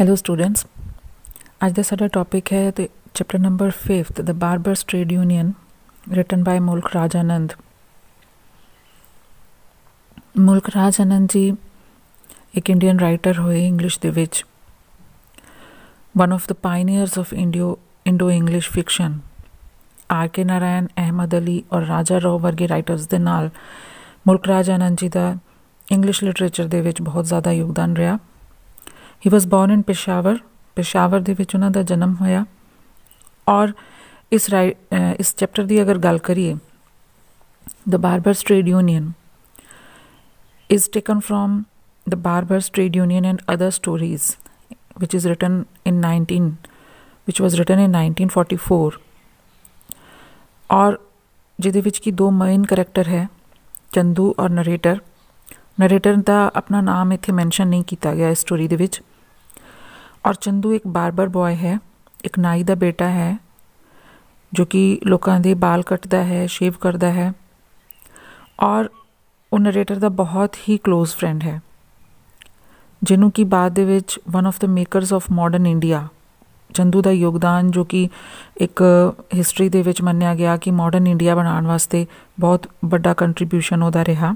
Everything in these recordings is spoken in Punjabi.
ਹੈਲੋ ਸਟੂਡੈਂਟਸ ਅੱਜ ਦਾ ਸਾਡਾ ਟੌਪਿਕ ਹੈ ਤੇ chapter number 5 the barbers trade union written by Mulk Raj ਆਨੰਦ ਮੁਲਕ ਰਾਜ ਜੀ ਇੱਕ ਇੰਡੀਅਨ ਰਾਈਟਰ ਹੋਏ ਇੰਗਲਿਸ਼ ਦੇ ਵਿੱਚ one of the pioneers of Indo Indo English fiction R K Narayan Ahmed Ali ਔਰ ਰਾਜਾ ਰਾਓ ਵਰਗੇ ਰਾਈਟਰਸ ਦੇ ਨਾਲ ਮੁਲਕ ਰਾਜ ਜੀ ਦਾ ਇੰਗਲਿਸ਼ ਲਿਟਰੇਚਰ ਦੇ ਵਿੱਚ ਬਹੁਤ ਜ਼ਿਆਦਾ ਯੋਗਦਾਨ ਰਿਹਾ ਹੀ ਵਾਸ ਬੋਰਨ ਇਨ ਪੇਸ਼ਾਵਰ ਪੇਸ਼ਾਵਰ ਦੇ ਵਿੱਚ ਉਹਨਾਂ ਦਾ ਜਨਮ ਹੋਇਆ ਔਰ ਇਸ ਇਸ ਚੈਪਟਰ ਦੀ ਅਗਰ ਗੱਲ ਕਰੀਏ the barber street union is taken from the barber street union and other stories which is written in 19, which was written in 1944. ਔਰ ਜਿਹਦੇ ਵਿੱਚ ਕੀ ਦੋ ਮੇਨ ਕੈਰੈਕਟਰ ਹੈ ਚੰਦੂ ਔਰ ਨਰੇਟਰ ਨਰੇਟਰ ਦਾ ਆਪਣਾ ਨਾਮ ਇੱਥੇ ਮੈਂਸ਼ਨ ਨਹੀਂ ਕੀਤਾ ਗਿਆ ਇਸ ਸਟੋਰੀ ਦੇ ਵਿੱਚ ਔਰ ਚੰਦੂ ਇੱਕ ਬਾਰਬਰ ਬॉय ਹੈ ਇੱਕ ਨਾਈ ਦਾ ਬੇਟਾ ਹੈ ਜੋ ਕਿ ਲੋਕਾਂ ਦੇ ਵਾਲ ਕੱਟਦਾ ਹੈ ਸ਼ੇਵ ਕਰਦਾ ਹੈ ਔਰ ਉਹ ਨਰੇਟਰ ਦਾ ਬਹੁਤ ਹੀ ক্লোਜ਼ ਫਰੈਂਡ ਹੈ ਜਿਹਨੂੰ ਕਿ ਬਾਅਦ ਦੇ ਵਿੱਚ one of the makers of modern India Chandu ਦਾ ਯੋਗਦਾਨ ਜੋ ਕਿ ਇੱਕ ਹਿਸਟਰੀ ਦੇ ਵਿੱਚ ਮੰਨਿਆ ਗਿਆ ਕਿ ਮਾਡਰਨ ਇੰਡੀਆ ਬਣਾਉਣ ਵਾਸਤੇ ਬਹੁਤ ਵੱਡਾ ਕੰਟਰੀਬਿਊਸ਼ਨ ਉਹਦਾ ਰਿਹਾ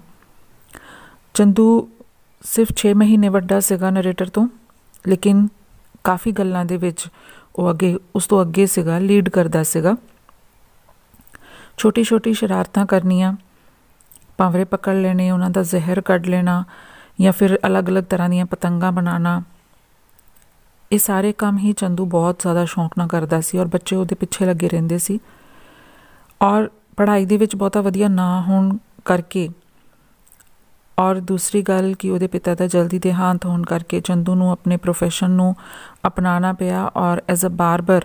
ਚੰਦੂ ਸਿਰਫ 6 ਮਹੀਨੇ ਵੱਡਾ ਸੀਗਾ ਨਰੇਟਰ ਤੋਂ ਲੇਕਿਨ ਕਾਫੀ ਗੱਲਾਂ ਦੇ ਵਿੱਚ ਉਹ ਅੱਗੇ ਉਸ ਤੋਂ ਅੱਗੇ ਸੀਗਾ ਲੀਡ ਕਰਦਾ ਸੀਗਾ ਛੋਟੀ-ਛੋਟੀ ਸ਼ਰਾਰਤਾਂ ਕਰਨੀਆਂ ਪਾਵਰੇ ਪਕੜ ਲੈਣੇ ਉਹਨਾਂ ਦਾ ਜ਼ਹਿਰ ਕੱਢ ਲੈਣਾ ਜਾਂ ਫਿਰ ਅਲੱਗ-ਅਲੱਗ ਤਰ੍ਹਾਂ ਦੀਆਂ ਪਤੰਗਾਂ ਬਣਾਉਣਾ ਇਹ ਸਾਰੇ ਕੰਮ ਹੀ ਚੰਦੂ ਬਹੁਤ ਜ਼ਿਆਦਾ ਸ਼ੌਂਕ ਨਾਲ ਕਰਦਾ ਸੀ ਔਰ ਬੱਚੇ ਉਹਦੇ ਪਿੱਛੇ ਲੱਗੇ ਰਹਿੰਦੇ ਸੀ ਔਰ ਪੜ੍ਹਾਈ ਦੇ ਵਿੱਚ ਬਹੁਤਾ ਵਧੀਆ ਨਾ ਹੋਣ ਕਰਕੇ ਔਰ ਦੂਸਰੀ ਗੱਲ ਕਿ ਉਹਦੇ ਪਿਤਾ ਦਾ ਜਲਦੀ ਦੇਹਾਂਤ ਹੋਣ ਕਰਕੇ ਚੰਦੂ ਨੂੰ ਆਪਣੇ profession ਨੂੰ ਅਪਣਾਉਣਾ ਪਿਆ ਔਰ ਐਜ਼ ਅ ਬਾਰਬਰ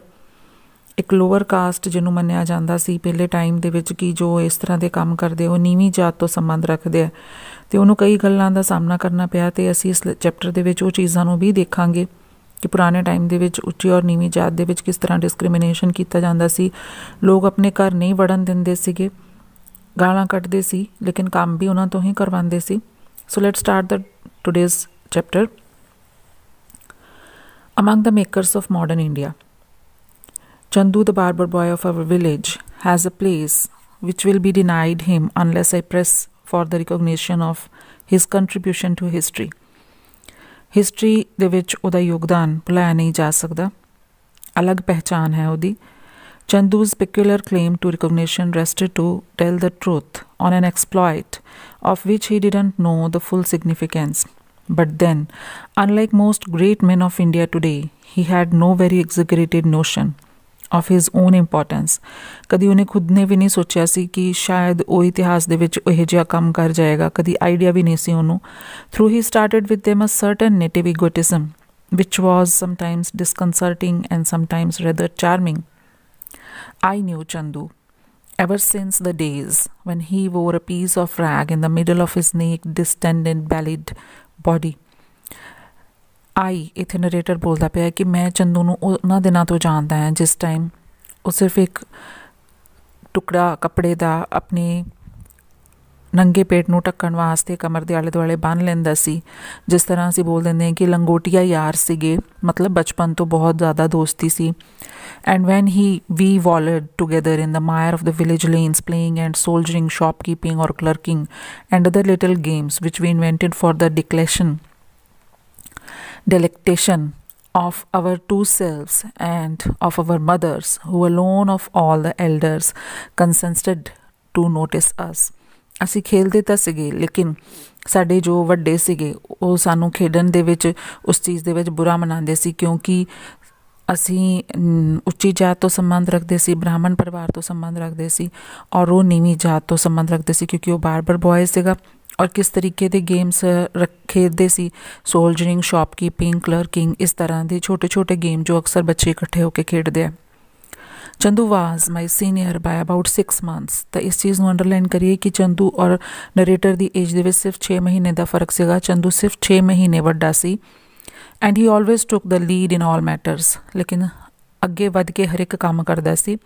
ਇੱਕ ਲੋਅਰ ਕਾਸਟ ਜਿਹਨੂੰ ਮੰਨਿਆ ਜਾਂਦਾ ਸੀ ਪਹਿਲੇ ਟਾਈਮ ਦੇ ਵਿੱਚ ਕਿ ਜੋ ਇਸ ਤਰ੍ਹਾਂ ਦੇ ਕੰਮ ਕਰਦੇ ਉਹ ਨੀਵੀਂ ਜਾਤ ਤੋਂ ਸੰਬੰਧ ਰੱਖਦੇ ਆ ਤੇ ਉਹਨੂੰ ਕਈ ਗੱਲਾਂ ਦਾ ਸਾਹਮਣਾ ਕਰਨਾ ਪਿਆ ਤੇ ਅਸੀਂ ਇਸ ਚੈਪਟਰ ਦੇ ਵਿੱਚ ਉਹ ਚੀਜ਼ਾਂ ਨੂੰ ਵੀ ਦੇਖਾਂਗੇ ਕਿ ਪੁਰਾਣੇ ਟਾਈਮ ਦੇ ਵਿੱਚ ਉੱਚੀ ਔਰ ਨੀਵੀਂ ਜਾਤ ਦੇ ਵਿੱਚ ਕਿਸ ਤਰ੍ਹਾਂ ਡਿਸਕ੍ਰਿਮੀਨੇਸ਼ਨ ਕੀਤਾ ਜਾਂਦਾ ਸੀ ਲੋਕ ਆਪਣੇ ਘਰ ਨਹੀਂ ਵੜਨ ਦਿੰਦੇ ਸੀਗੇ ਗਾਲਾਂ ਕੱਢਦੇ ਸੀ ਲੇਕਿਨ ਕੰਮ ਵੀ ਉਹਨਾਂ ਤੋਂ ਹੀ ਕਰਵਾਉਂਦੇ ਸੀ so let start the today's chapter among the makers of modern India Chandu, the barber boy of our village, has a place which will be denied him unless I press for the recognition of his contribution to history. History ਦੇ ਵਿੱਚ ਉਹਦਾ ਯੋਗਦਾਨ ਭੁਲਾਇਆ ਨਹੀਂ ਜਾ ਸਕਦਾ ਅਲੱਗ ਪਹਿਚਾਨ ਹੈ ਉਹਦੀ Chandu's peculiar claim to recognition rested to tell the truth on an exploit of which he didn't know the full significance. But then, unlike most great men of India today, he had no very exaggerated notion of his own importance. ਕਦੀ ਉਹਨੇ ਖੁਦ ਨੇ ਵੀ ਨਹੀਂ ਸੋਚਿਆ ਸੀ ਕਿ ਸ਼ਾਇਦ ਉਹ ਇਤਿਹਾਸ ਦੇ ਵਿੱਚ ਇਹ ਜਿਹਾ ਕੰਮ ਕਰ ਜਾਏਗਾ ਕਦੀ ਆਈਡੀਆ ਵੀ ਨਹੀਂ ਸੀ ਉਹਨੂੰ through he started with them a certain native which was sometimes disconcerting and sometimes rather charming I knew Chandu ever since the days when he wore a piece of rag in the middle of his naked, distended, bellied body. I ਇਥੇ ਨਰੇਟਰ ਬੋਲਦਾ ਪਿਆ ਕਿ ਮੈਂ ਚੰਦੂ ਨੂੰ ਉਹਨਾਂ ਦਿਨਾਂ ਤੋਂ ਜਾਣਦਾ ਹਾਂ ਜਿਸ ਟਾਈਮ ਉਹ ਸਿਰਫ ਇੱਕ ਟੁਕੜਾ ਕੱਪੜੇ ਦਾ ਆਪਣੇ ਨੰਗੇ ਪੇਟ ਨੂੰ ਢੱਕਣ ਵਾਸਤੇ ਕਮਰ ਦੇ ਆਲੇ ਦੁਆਲੇ ਬੰਨ ਲੈਂਦਾ ਸੀ ਜਿਸ ਤਰ੍ਹਾਂ ਅਸੀਂ ਬੋਲ ਦਿੰਦੇ ਹਾਂ ਕਿ ਲੰਗੋਟੀਆ ਯਾਰ ਸੀਗੇ ਮਤਲਬ ਬਚਪਨ ਤੋਂ ਬਹੁਤ ਜ਼ਿਆਦਾ ਦੋਸਤੀ ਸੀ and when he we walked together in the mire of the village lanes playing and soldiering shopkeeping or clerking and other little games which we invented for the delectation delectation of our two selves and of our mothers, who alone of all the elders consented to notice us. ਅਸੀਂ ਖੇਲਦੇ ਤਾਂ ਸੀਗੇ ਲੇਕਿਨ ਸਾਡੇ ਜੋ ਵੱਡੇ ਸੀਗੇ ਉਹ ਸਾਨੂੰ ਖੇਡਣ ਦੇ ਵਿੱਚ ਉਸ ਚੀਜ਼ ਦੇ ਵਿੱਚ ਬੁਰਾ ਮਨਾਉਂਦੇ ਸੀ ਕਿਉਂਕਿ ਅਸੀਂ ਉੱਚੀ ਜਾਤ ਤੋਂ ਸੰਬੰਧ ਰੱਖਦੇ ਸੀ ਬ੍ਰਾਹਮਣ ਪਰਿਵਾਰ ਤੋਂ ਸੰਬੰਧ ਰੱਖਦੇ ਸੀ ਔਰ ਉਹ ਨੀਵੀਂ ਜਾਤ ਤੋਂ ਸੰਬੰਧ ਰੱਖਦੇ ਸੀ ਕਿਉਂਕਿ ਉਹ ਬਾਰਬਰ ਬॉय ਸੀਗਾ ਔਰ ਕਿਸ ਤਰੀਕੇ ਦੇ ਗੇਮਸ ਖੇਡਦੇ ਸੀ ਸੋਲਜਰਿੰਗ ਸ਼ਾਪਕੀਪਿੰਗ ਕਲਰਕਿੰਗ ਇਸ ਤਰ੍ਹਾਂ ਦੇ ਛੋਟੇ-ਛੋਟੇ ਗੇਮ ਜੋ ਅਕਸਰ ਬੱਚੇ ਇਕੱਠੇ ਹੋ ਕੇ ਖੇਡਦੇ ਆ Chandu was my senior by about 6 months ਤਾਂ ਇਸ ਚੀਜ਼ ਨੂੰ ਅੰਡਰਲਾਈਨ ਕਰੀਏ ਕਿ ਚੰਦੂ ਔਰ ਨਰੇਟਰ ਦੀ ਏਜ ਦੇ ਵਿੱਚ ਸਿਰਫ 6 ਮਹੀਨੇ ਦਾ ਫਰਕ ਸੀਗਾ ਚੰਦੂ ਸਿਰਫ 6 ਮਹੀਨੇ ਵੱਡਾ ਸੀ and he always took the lead in all matters ਲੇਕਿਨ ਅੱਗੇ ਵੱਧ ਕੇ ਹਰ ਇੱਕ ਕੰਮ ਕਰਦਾ ਸੀ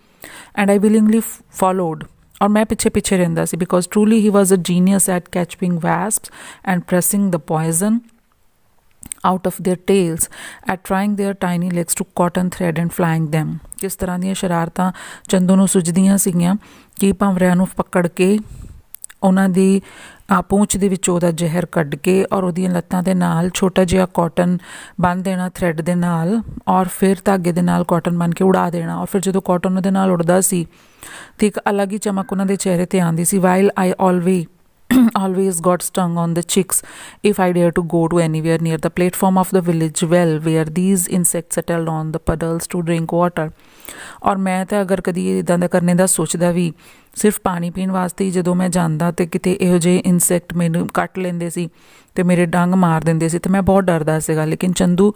ਐਂਡ ਆਈ ਵਿਲਿੰਗਲੀ ਫਾਲੋਡ ਔਰ ਮੈਂ ਪਿੱਛੇ ਪਿੱਛੇ ਰਹਿੰਦਾ ਸੀ because truly he was a genius at catching wasps and pressing the poison out of their tails at trying their tiny legs to cotton thread and flying them ਕਿਸ ਤਰ੍ਹਾਂ ਦੀਆਂ ਸ਼ਰਾਰਤਾਂ ਚੰਦੂ ਨੂੰ ਸੁਝਦੀਆਂ ਸੀਗੀਆਂ ਕਿ ਭੰਵਰਿਆਂ ਨੂੰ ਪਕੜ ਕੇ ਉਹਨਾਂ ਦੀ ਪੂੰਛ ਦੇ ਵਿੱਚ ਉਹਦਾ ਜ਼ਹਿਰ ਕੱਢ ਕੇ ਔਰ ਉਹਦੀਆਂ ਲੱਤਾਂ ਦੇ ਨਾਲ ਛੋਟਾ ਜਿਹਾ ਕਾਟਨ ਬੰਨ ਦੇਣਾ ਥਰੈਡ ਦੇ ਨਾਲ ਔਰ ਫਿਰ ਧਾਗੇ ਦੇ ਨਾਲ ਕਾਟਨ ਬੰਨ ਕੇ ਉਡਾ ਦੇਣਾ ਔਰ ਫਿਰ ਜਦੋਂ ਕਾਟਨ ਉਹਦੇ ਨਾਲ ਉੜਦਾ ਸੀ ਤੇ ਇੱਕ ਅਲੱਗ ਹੀ ਚਮਕ ਉਹਨਾਂ ਦੇ ਚਿਹਰੇ ਤੇ ਆਉਂਦੀ ਸੀ while I always always got stung on the cheeks if I dare to go to anywhere near the platform of the village well where these insects settled on the puddles to drink water. ਔਰ ਮੈਂ ਤਾਂ ਅਗਰ ਕਦੀ ਇਦਾਂ ਦਾ ਕਰਨੇ ਦਾ ਸੋਚਦਾ ਵੀ ਸਿਰਫ ਪਾਣੀ ਪੀਣ ਵਾਸਤੇ ਹੀ ਜਦੋਂ ਮੈਂ ਜਾਂਦਾ ਤੇ ਕਿਤੇ ਇਹੋ ਜਿਹੇ ਇਨਸੈਕਟ ਮੈਨੂੰ ਕੱਟ ਲੈਂਦੇ ਸੀ ਤੇ ਮੇਰੇ ਡੰਗ ਮਾਰ ਦਿੰਦੇ ਸੀ ਤੇ ਮੈਂ ਬਹੁਤ ਡਰਦਾ ਸੀਗਾ ਲੇਕਿਨ Chandu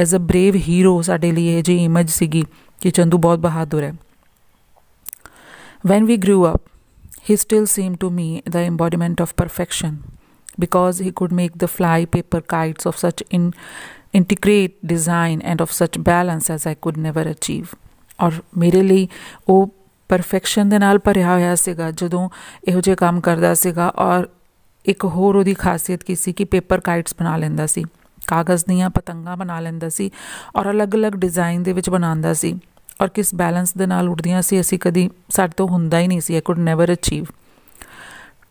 as a brave hero ਸਾਡੇ ਲਈ ਇਹ ਜੀ ਇਮੇਜ ਸੀਗੀ ਕਿ ਚੰਦੂ ਬਹੁਤ ਬਹਾਦਰ ਹੈ when we grew up he still seemed to me the embodiment of perfection because he could make the fly paper kites of such in, integrate design and of such balance as I could never achieve ਔਰ ਮੇਰੇ ਲਈ ਉਹ ਪਰਫੈਕਸ਼ਨ ਦੇ ਨਾਲ ਭਰਿਆ ਹੋਇਆ ਸੀਗਾ ਜਦੋਂ ਇਹੋ ਜਿਹੇ ਕੰਮ ਕਰਦਾ ਸੀਗਾ ਔਰ ਇੱਕ ਹੋਰ ਉਹਦੀ ਖਾਸੀਅਤ ਕੀ ਸੀ ਕਿ ਪੇਪਰ ਕਾਈਟਸ ਬਣਾ ਲੈਂਦਾ ਸੀ ਕਾਗਜ਼ ਦੀਆਂ ਪਤੰਗਾਂ ਬਣਾ ਲੈਂਦਾ ਸੀ ਔਰ ਅਲੱਗ-ਅਲੱਗ ਡਿਜ਼ਾਈਨ ਦੇ ਵਿੱਚ ਬਣਾਉਂਦਾ ਸੀ Or ਕਿਸ balance ਦੇ ਨਾਲ ਉੱਡਦੀਆਂ ਸੀ ਅਸੀਂ ਕਦੀ ਸਾਡੇ ਤੋਂ ਹੁੰਦਾ ਹੀ ਨਹੀਂ ਸੀ I could never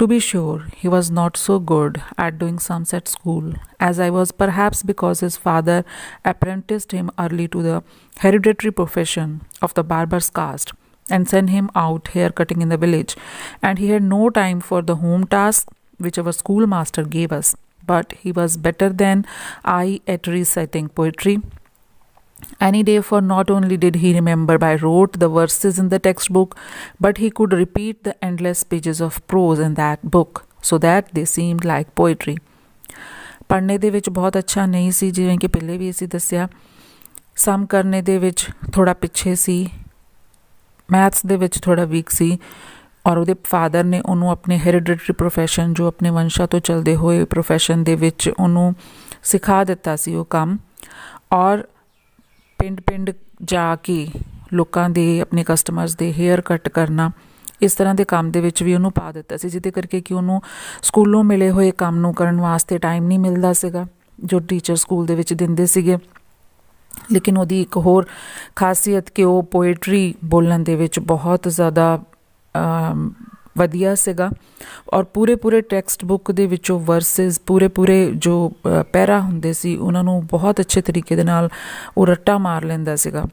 To be sure, he was not so good at doing sums at school, as I was perhaps because his father apprenticed him early to the hereditary profession of the barber's caste and sent him out hair cutting in the village, and he had no time for the home tasks which our schoolmaster gave us. But he was better than I at least, I think, poetry, Any day, for not only did he remember by rote the verses in the textbook, but he could repeat the endless pages of prose in that book, so that they seemed like poetry. ਪੜ੍ਹਨੇ ਦੇ ਵਿੱਚ ਬਹੁਤ ਅੱਛਾ ਨਹੀਂ ਸੀ ਜਿਵੇਂ ਕਿ ਪਹਿਲੇ ਵੀ ਅਸੀਂ ਦੱਸਿਆ ਸਮ ਕਰਨੇ ਦੇ ਵਿੱਚ ਥੋੜਾ ਪਿੱਛੇ ਸੀ ਮੈਥਸ ਦੇ ਵਿੱਚ ਥੋੜਾ ਵੀਕ ਸੀ ਔਰ ਉਹਦੇ ਫਾਦਰ ਨੇ ਉਹਨੂੰ ਆਪਣੇ ਹੈਰੀਡਿਟਰੀ profession ਜੋ ਆਪਣੇ ਵੰਸ਼ਾ ਤੋਂ ਚੱਲਦੇ ਹੋਏ profession ਦੇ ਵਿੱਚ ਉਹਨੂੰ ਸਿਖਾ ਦਿੱਤਾ ਸੀ ਉਹ ਕੰਮ ਔਰ ਪਿੰਡ ਪਿੰਡ ਜਾ ਕੇ ਲੋਕਾਂ ਦੇ ਆਪਣੇ ਕਸਟਮਰਸ ਦੇ ਹੇਅਰ ਕੱਟ ਕਰਨਾ ਇਸ ਤਰ੍ਹਾਂ ਦੇ ਕੰਮ ਦੇ ਵਿੱਚ ਵੀ ਉਹਨੂੰ ਪਾ ਦਿੱਤਾ ਸੀ ਜਿਹਦੇ ਕਰਕੇ ਕਿ ਉਹਨੂੰ ਸਕੂਲੋਂ ਮਿਲੇ ਹੋਏ ਕੰਮ ਨੂੰ ਕਰਨ ਵਾਸਤੇ ਟਾਈਮ ਨਹੀਂ ਮਿਲਦਾ ਸੀਗਾ ਜੋ ਟੀਚਰ ਸਕੂਲ ਦੇ ਵਿੱਚ ਦਿੰਦੇ ਸੀਗੇ ਲੇਕਿਨ ਉਹਦੀ ਇੱਕ ਹੋਰ ਖਾਸੀਅਤ ਕਿ ਉਹ ਪੋਇਟਰੀ ਬੋਲਣ ਦੇ ਵਿੱਚ ਬਹੁਤ ਜ਼ਿਆਦਾ ਵਧੀਆ ਸੀਗਾ ਔਰ ਪੂਰੇ ਪੂਰੇ ਟੈਕਸਟ ਬੁੱਕ ਦੇ ਵਿੱਚੋਂ ਵਰਸਸ ਪੂਰੇ ਪੂਰੇ ਜੋ ਪੈਰਾ ਹੁੰਦੇ ਸੀ ਉਹਨਾਂ ਨੂੰ ਬਹੁਤ ਅੱਛੇ ਤਰੀਕੇ ਦੇ ਨਾਲ ਉਹ ਰੱਟਾ ਮਾਰ ਲੈਂਦਾ ਸੀਗਾ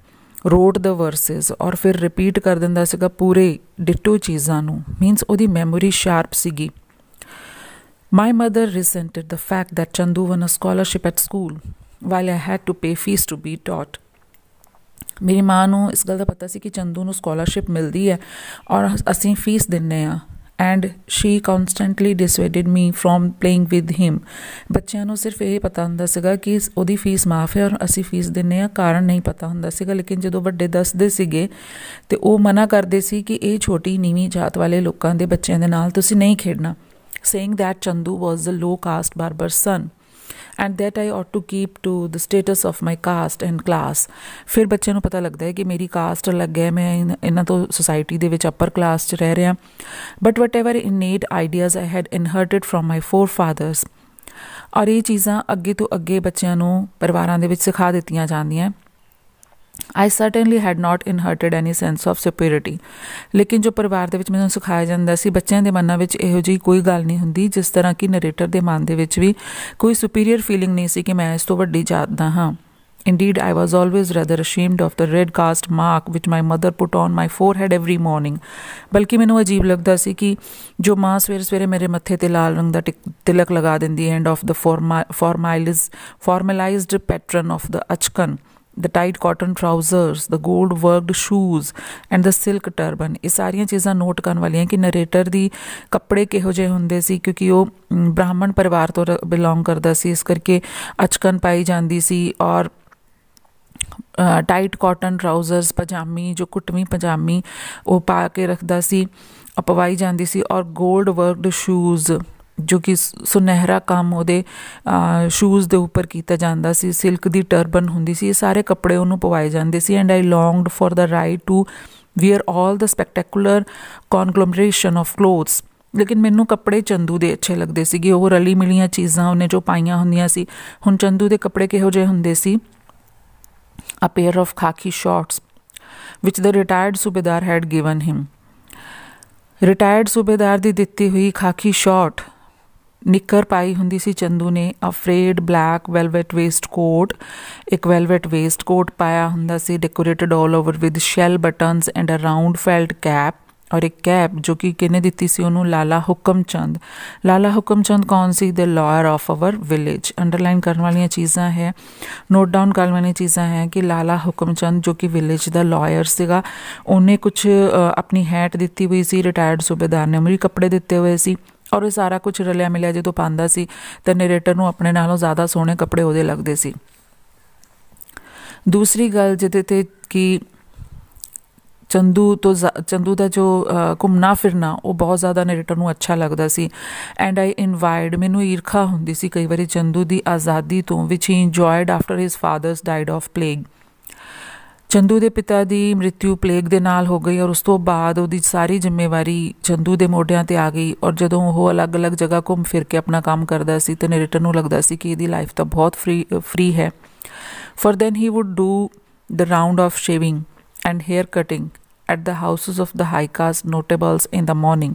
ਰੋਟ ਦਾ ਵਰਸਸ ਔਰ ਫਿਰ ਰਿਪੀਟ ਕਰ ਦਿੰਦਾ ਸੀਗਾ ਪੂਰੇ ਡਿਟੋ ਚੀਜ਼ਾਂ ਨੂੰ ਮੀਨਸ ਉਹਦੀ ਮੈਮੋਰੀ ਸ਼ਾਰਪ ਸੀਗੀ my mother resented the fact that Chandu won scholarship at school school, while I had to pay fees to be taught. ਮੇਰੀ ਮਾਂ ਨੂੰ ਇਸ ਗੱਲ ਦਾ ਪਤਾ ਸੀ ਕਿ ਚੰਦੂ ਨੂੰ ਸਕਾਲਰਸ਼ਿਪ ਮਿਲਦੀ ਹੈ ਔਰ ਅਸੀਂ ਫੀਸ ਦਿੰਨੇ ਆ and she constantly dissuaded me from playing with him ਬੱਚਿਆਂ ਨੂੰ ਸਿਰਫ ਇਹ ਪਤਾ ਹੁੰਦਾ ਸੀਗਾ ਕਿ ਉਹਦੀ ਫੀਸ ਮਾਫ ਹੈ ਔਰ ਅਸੀਂ ਫੀਸ ਦਿੰਨੇ ਆ ਕਾਰਨ ਨਹੀਂ ਪਤਾ ਹੁੰਦਾ ਸੀਗਾ ਲੇਕਿਨ ਜਦੋਂ ਵੱਡੇ ਦੱਸਦੇ ਸੀਗੇ ਤੇ ਉਹ ਮਨਾ ਕਰਦੇ ਸੀ ਕਿ ਇਹ ਛੋਟੀ ਨੀਵੀਂ ਜਾਤ ਵਾਲੇ ਲੋਕਾਂ ਦੇ ਬੱਚਿਆਂ ਦੇ ਨਾਲ ਤੁਸੀਂ ਨਹੀਂ ਖੇਡਣਾ saying that Chandu was a low caste barber son and that i ought to keep to the status of my caste and class ਫਿਰ ਬੱਚੇ ਨੂੰ ਪਤਾ ਲੱਗਦਾ ਹੈ ਕਿ ਮੇਰੀ ਕਾਸਟ ਅਲੱਗ ਹੈ ਮੈਂ ਇਹਨਾਂ ਤੋਂ ਸੋਸਾਇਟੀ ਦੇ ਵਿੱਚ ਅਪਰ ਕਲਾਸ 'ਚ ਰਹਿ ਰਿਹਾ but whatever innate ideas i had inherited from my forefathers ਔਰ ਇਹ ਚੀਜ਼ਾਂ ਅੱਗੇ ਤੋਂ ਅੱਗੇ ਬੱਚਿਆਂ ਨੂੰ ਪਰਿਵਾਰਾਂ ਦੇ ਵਿੱਚ ਸਿਖਾ ਦਿੱਤੀਆਂ ਜਾਂਦੀਆਂ I certainly had not inherited any sense of superiority ਲੇਕਿਨ ਜੋ ਪਰਿਵਾਰ ਦੇ ਵਿੱਚ ਮੈਨੂੰ ਸਿਖਾਇਆ ਜਾਂਦਾ ਸੀ ਬੱਚਿਆਂ ਦੇ ਮਨਾਂ ਵਿੱਚ ਇਹੋ ਜੀ ਕੋਈ ਗੱਲ ਨਹੀਂ ਹੁੰਦੀ ਜਿਸ ਤਰ੍ਹਾਂ ਕਿ ਨਰੇਟਰ ਦੇ ਮਨ ਦੇ ਵਿੱਚ ਵੀ ਕੋਈ ਸੁਪੀਰੀਅਰ ਫੀਲਿੰਗ ਨਹੀਂ ਸੀ ਕਿ ਮੈਂ ਇਸ ਤੋਂ ਵੱਡੀ ਜਾਤ ਦਾ ਹਾਂ Indeed, I was always rather ashamed of the red caste mark which my mother put on my forehead every morning. ਬਲਕਿ ਮੈਨੂੰ ਅਜੀਬ ਲੱਗਦਾ ਸੀ ਕਿ ਜੋ ਮਾਂ ਸਵੇਰੇ ਸਵੇਰੇ ਮੇਰੇ ਮੱਥੇ ਤੇ ਲਾਲ ਰੰਗ ਦਾ ਤਿਲਕ ਲਗਾ ਦਿੰਦੀ ਹੈ and of the formalised formalised pattern of the achkan the tight cotton trousers the gold worked shoes and the silk turban ਇਹ ਸਾਰੀਆਂ ਚੀਜ਼ਾਂ ਨੋਟ ਕਰਨ ਵਾਲੀਆਂ ਕਿ ਨਰੇਟਰ ਦੀ ਕੱਪੜੇ ਕਿਹੋ ਜਿਹੇ ਹੁੰਦੇ ਸੀ ਕਿਉਂਕਿ ਉਹ ਬ੍ਰਾਹਮਣ ਪਰਿਵਾਰ ਤੋਂ ਬਿਲੋਂਗ ਕਰਦਾ ਸੀ ਇਸ ਕਰਕੇ ਅਚਕਨ ਪਾਈ ਜਾਂਦੀ ਸੀ ਔਰ ਟਾਈਟ ਕਾਟਨ ਟਰਾਊਜ਼ਰਸ ਪਜਾਮੀ ਜੋ ਕੁਟਵੀਂ ਪਜਾਮੀ ਉਹ ਪਾ ਕੇ ਰੱਖਦਾ ਸੀ ਅਪਵਾਈ ਜਾਂਦੀ ਸੀ ਔਰ 골ਡ ਵਰਕਡ ਸ਼ੂਜ਼ ਜੋ ਕਿ ਸੁਨਹਿਰਾ ਕੰਮ ਉਹਦੇ ਸ਼ੂਜ਼ ਦੇ ਉੱਪਰ ਕੀਤਾ ਜਾਂਦਾ ਸੀ ਸਿਲਕ ਦੀ ਟਰਬਨ ਹੁੰਦੀ ਸੀ ਇਹ ਸਾਰੇ ਕੱਪੜੇ ਉਹਨੂੰ ਪਵਾਏ ਜਾਂਦੇ ਸੀ and I longed for the right to wear all the spectacular conglomeration of clothes ਲੇਕਿਨ ਮੈਨੂੰ ਕੱਪੜੇ ਚੰਦੂ ਦੇ ਅੱਛੇ ਲੱਗਦੇ ਸੀਗੇ ਉਹ ਰਲੀ ਮਿਲੀਆਂ ਚੀਜ਼ਾਂ ਉਹਨੇ ਜੋ ਪਾਈਆਂ ਹੁੰਦੀਆਂ ਸੀ ਹੁਣ ਚੰਦੂ ਦੇ ਕੱਪੜੇ ਕਿਹੋ ਜਿਹੇ ਹੁੰਦੇ ਸੀ a pair of khaki shorts which the retired subedar had given him retired subedar ਦੀ ਦਿੱਤੀ ਹੋਈ ਖਾਕੀ ਸ਼ਾਰਟ ਨਿੱਕਰ ਪਾਈ ਹੁੰਦੀ ਸੀ ਚੰਦੂ ਨੇ affected black velvet waistcoat ਇੱਕ ਵੈਲਵਟ ਵੇਸਟ ਕੋਟ ਪਾਇਆ ਹੁੰਦਾ ਸੀ decorated 올 over with shell buttons and a round felt cap ਔਰ ਇੱਕ ਕੈਪ ਜੋ ਕਿ ਕਿਨੇ ਦਿੱਤੀ ਸੀ ਉਹਨੂੰ ਲਾਲਾ ਹੁਕਮ ਚੰਦ ਲਾਲਾ ਹੁਕਮ ਚੰਦ ਕੌਣ ਸੀ the liar of our village underline ਕਰਨ ਵਾਲੀਆਂ ਚੀਜ਼ਾਂ ਹੈ ਨੋਟ ਡਾਊਨ ਕਰਨ ਵਾਲੀਆਂ ਚੀਜ਼ਾਂ ਹੈ ਕਿ ਲਾਲਾ ਹੁਕਮ ਚੰਦ ਜੋ ਕਿ ਵਿਲੇਜ ਦਾ ਲਾਇਰ ਸੀਗਾ ਉਹਨੇ ਕੁਝ ਆਪਣੀ ਹੈਟ ਦਿੱਤੀ ਹੋਈ ਸੀ ਰਿਟਾਇਰਡ ਸੂਬੇਦਾਰ ਨੇ ਅਮਰੀ ਕੱਪੜੇ ਦਿੱਤੇ ਹੋਏ ਸੀ ਔਰ ਇਹ ਸਾਰਾ ਕੁਝ ਰਲਿਆ ਮਿਲਿਆ ਜਦੋਂ ਪਾਉਂਦਾ ਸੀ ਤਾਂ ਨਰੇਟਰ ਨੂੰ ਆਪਣੇ ਨਾਲੋਂ ਜ਼ਿਆਦਾ ਸੋਹਣੇ ਕੱਪੜੇ ਉਹਦੇ ਲੱਗਦੇ ਸੀ ਦੂਸਰੀ ਗੱਲ ਜਿਹਦੇ ਤੇ ਕਿ ਚੰਦੂ ਤੋਂ ਚੰਦੂ ਦਾ ਜੋ ਘੁੰਮਣਾ ਫਿਰਨਾ ਉਹ ਬਹੁਤ ਜ਼ਿਆਦਾ ਨਰੇਟਰ ਨੂੰ ਅੱਛਾ ਲੱਗਦਾ ਸੀ ਐਂਡ ਆਈ ਇਨਵਾਈਟ ਮੈਨੂੰ ਈਰਖਾ ਹੁੰਦੀ ਸੀ ਕਈ ਵਾਰੀ ਚੰਦੂ ਦੀ ਆਜ਼ਾਦੀ ਤੋਂ ਵਿਚ he enjoyed after his father's died of plague Chandu ਦੇ ਪਿਤਾ ਦੀ ਮ੍ਰਿਤਿਉ ਪਲੇਗ ਦੇ ਨਾਲ ਹੋ ਗਈ ਔਰ ਉਸ ਤੋਂ ਬਾਅਦ ਉਹਦੀ ਸਾਰੀ ਜ਼ਿੰਮੇਵਾਰੀ ਚੰਦੂ ਦੇ ਮੋਢਿਆਂ ਤੇ ਆ ਗਈ ਔਰ ਜਦੋਂ ਉਹ ਅਲੱਗ-ਅਲੱਗ ਜਗ੍ਹਾ ਘੁੰਮ ਫਿਰ ਕੇ ਆਪਣਾ ਕੰਮ ਕਰਦਾ ਸੀ ਤੇ ਨਰੇਟਰ ਨੂੰ ਲੱਗਦਾ ਸੀ ਕਿ ਇਹਦੀ ਲਾਈਫ ਤਾਂ ਬਹੁਤ ਫ੍ਰੀ ਫ੍ਰੀ ਹੈ for then he would do the round of shaving and hair cutting at the houses of the high caste notables in the morning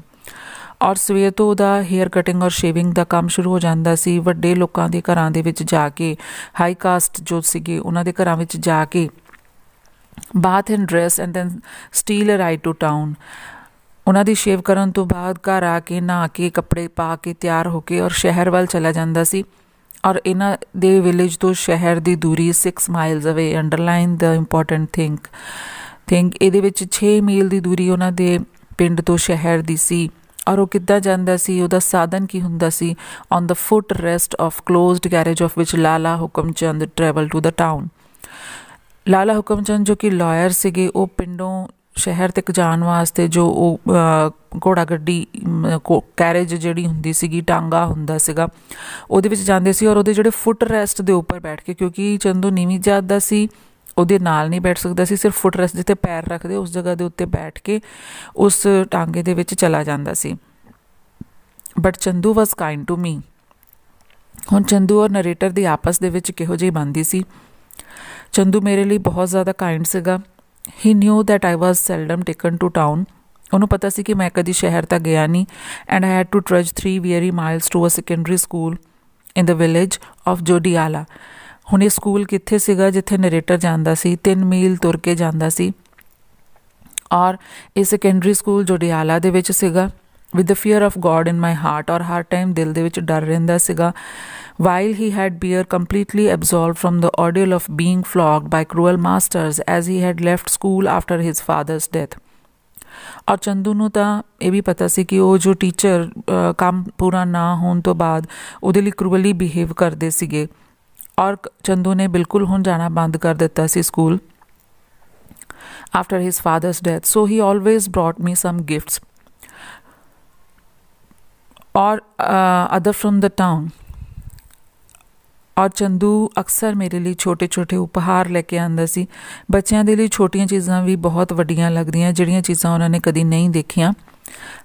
ਔਰ ਸਵੇਰ ਤੋਂ ਉਹਦਾ ਹੇਅਰ ਕਟਿੰਗ ਔਰ ਸ਼ੇਵਿੰਗ ਦਾ ਕੰਮ ਸ਼ੁਰੂ ਹੋ ਜਾਂਦਾ ਸੀ ਵੱਡੇ ਲੋਕਾਂ ਦੇ ਘਰਾਂ ਦੇ ਵਿੱਚ ਜਾ ਕੇ ਹਾਈ ਕਾਸਟ ਜੋ ਸੀਗੇ ਉਹਨਾਂ ਦੇ ਘਰਾਂ ਵਿੱਚ ਜਾ ਕੇ bath and dress and then steal a ride to town ਉਹਨਾਂ ਦੀ ਸ਼ੇਵ ਕਰਨ ਤੋਂ ਬਾਅਦ ਘਰ ਆ ਕੇ ਨਹਾ ਕੇ ਕੱਪੜੇ ਪਾ ਕੇ ਤਿਆਰ ਹੋ ਕੇ ਔਰ ਸ਼ਹਿਰ ਵੱਲ ਚਲਾ ਜਾਂਦਾ ਸੀ ਔਰ ਇਹਨਾਂ ਦੇ ਵਿਲੇਜ ਤੋਂ ਸ਼ਹਿਰ ਦੀ ਦੂਰੀ 6 miles away underline the important thing thing ਇਹਦੇ ਵਿੱਚ 6 ਮੀਲ ਦੀ ਦੂਰੀ ਉਹਨਾਂ ਦੇ ਪਿੰਡ ਤੋਂ ਸ਼ਹਿਰ ਦੀ ਸੀ ਔਰ ਉਹ ਕਿੱਦਾਂ ਜਾਂਦਾ ਸੀ ਉਹਦਾ ਸਾਧਨ ਕੀ ਹੁੰਦਾ ਸੀ on the foot rest of closed garage of which Lala Hukam Chand travel to the town Lala Hukam Chand ਜੋ ਕਿ ਲਾਇਰ ਸੀਗੇ ਉਹ ਪਿੰਡੋਂ ਸ਼ਹਿਰ ਤੱਕ ਜਾਣ ਵਾਸਤੇ ਜੋ ਉਹ ਘੋੜਾ ਗੱਡੀ ਕੈਰੇਜ ਜਿਹੜੀ ਹੁੰਦੀ ਸੀਗੀ ਟਾਂਗਾ ਹੁੰਦਾ ਸੀਗਾ ਉਹਦੇ ਵਿੱਚ ਜਾਂਦੇ ਸੀ ਔਰ ਉਹਦੇ ਜਿਹੜੇ ਫੁੱਟ ਰੈਸਟ ਦੇ ਉੱਪਰ ਬੈਠ ਕੇ ਕਿਉਂਕਿ ਚੰਦੂ ਨੀਵੀਂ ਜਾਤ ਦਾ ਸੀ ਉਹਦੇ ਨਾਲ ਨਹੀਂ ਬੈਠ ਸਕਦਾ ਸੀ ਸਿਰਫ ਫੁੱਟ ਰੈਸਟ ਜਿੱਥੇ ਪੈਰ ਰੱਖਦੇ ਉਸ ਜਗ੍ਹਾ ਦੇ ਉੱਤੇ ਬੈਠ ਕੇ ਉਸ ਟਾਂਗੇ ਦੇ ਵਿੱਚ ਚਲਾ ਜਾਂਦਾ ਸੀ but Chandu was kind to me ਹੁਣ ਚੰਦੂ ਔਰ ਨਰੇਟਰ ਦੀ ਆਪਸ ਦੇ ਵਿੱਚ ਕਿਹੋ ਜਿਹੀ ਬੰਦੀ ਸੀ ਚੰਦੂ ਮੇਰੇ ਲਈ ਬਹੁਤ ਜ਼ਿਆਦਾ ਕਾਈਂਡ ਸੀਗਾ he knew that I was seldom taken to town ਉਹਨੂੰ ਪਤਾ ਸੀ ਕਿ ਮੈਂ ਕਦੀ ਸ਼ਹਿਰ ਤਾਂ ਗਿਆ ਨਹੀਂ and I had to trudge 3 very miles to a secondary school in the village of Jodiala ਹੁਣ ਇਹ ਸਕੂਲ ਕਿੱਥੇ ਸੀਗਾ ਜਿੱਥੇ ਨਰੇਟਰ ਜਾਂਦਾ ਸੀ 3 ਮੀਲ ਤੁਰ ਕੇ ਜਾਂਦਾ ਸੀ ਔਰ ਇਹ ਸੈਕੰਡਰੀ ਸਕੂਲ ਜੋਡੀਆਲਾ ਦੇ ਵਿੱਚ ਸੀਗਾ with the fear of God in my heart ਔਰ ਹਰ ਟਾਈਮ ਦਿਲ ਦੇ ਵਿੱਚ ਡਰ ਰਹਿੰਦਾ ਸੀਗਾ while he had beer completely absolved from the ordeal of being flogged by cruel masters as he had left school after his father's death ਔਰ ਚੰਦੂ ਨੂੰ ਤਾਂ ਇਹ ਵੀ ਪਤਾ ਸੀ ਕਿ ਉਹ ਜੋ ਟੀਚਰ ਕੰਮ ਪੂਰਾ ਨਾ ਹੋਣ ਤੋਂ ਬਾਅਦ ਉਹਦੇ ਲਈ ਕਰੂਅਲੀ ਬਿਹੇਵ ਕਰਦੇ ਸੀਗੇ ਔਰ ਚੰਦੂ ਨੇ ਬਿਲਕੁਲ ਹੁਣ ਜਾਣਾ ਬੰਦ ਕਰ ਦਿੱਤਾ ਸੀ school after his father's death so he always brought me some gifts or uh, other from the town ਔਰ ਚੰਦੂ ਅਕਸਰ ਮੇਰੇ ਲਈ ਛੋਟੇ-ਛੋਟੇ ਉਪਹਾਰ ਲੈ ਕੇ ਆਂਦਾ ਸੀ ਬੱਚਿਆਂ ਦੇ ਲਈ ਛੋਟੀਆਂ ਚੀਜ਼ਾਂ ਵੀ ਬਹੁਤ ਵੱਡੀਆਂ ਲੱਗਦੀਆਂ ਜਿਹੜੀਆਂ ਚੀਜ਼ਾਂ ਉਹਨਾਂ ਨੇ ਕਦੀ ਨਹੀਂ ਦੇਖੀਆਂ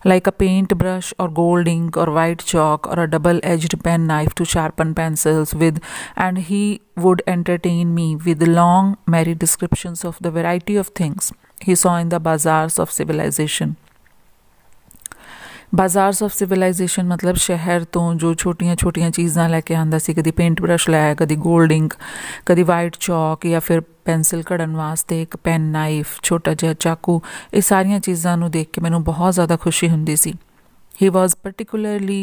ਲਾਈਕ ਅ ਪੇਂਟ ਬ੍ਰਸ਼ ਔਰ 골ਡ ਇੰਕ ਔਰ ਵਾਈਟ ਚਾਕ ਔਰ a double edged penknife to sharpen pencils with and he would entertain me with long merry descriptions of the variety of things he saw in the bazaars of civilisation bazaars of civilisation ਮਤਲਬ ਸ਼ਹਿਰ ਤੋਂ ਜੋ ਛੋਟੀਆਂ-ਛੋਟੀਆਂ ਚੀਜ਼ਾਂ ਲੈ ਕੇ ਆਂਦਾ ਸੀ ਕਦੀ ਪੇਂਟ ਬ੍ਰਸ਼ ਲਾਇਆ ਕਦੀ ਗੋਲਡ ਇੰਕ ਕਦੀ ਵਾਈਟ ਚੌਕ ਜਾਂ ਫਿਰ ਪੈਨਸਲ ਕਢਣ ਵਾਸਤੇ ਇੱਕ ਪੈਨ ਨਾਈਫ ਛੋਟਾ ਜਿਹਾ ਚਾਕੂ ਇਹ ਸਾਰੀਆਂ ਚੀਜ਼ਾਂ ਨੂੰ ਦੇਖ ਕੇ ਮੈਨੂੰ ਬਹੁਤ ਜ਼ਿਆਦਾ ਖੁਸ਼ੀ ਹੁੰਦੀ ਸੀ He was particularly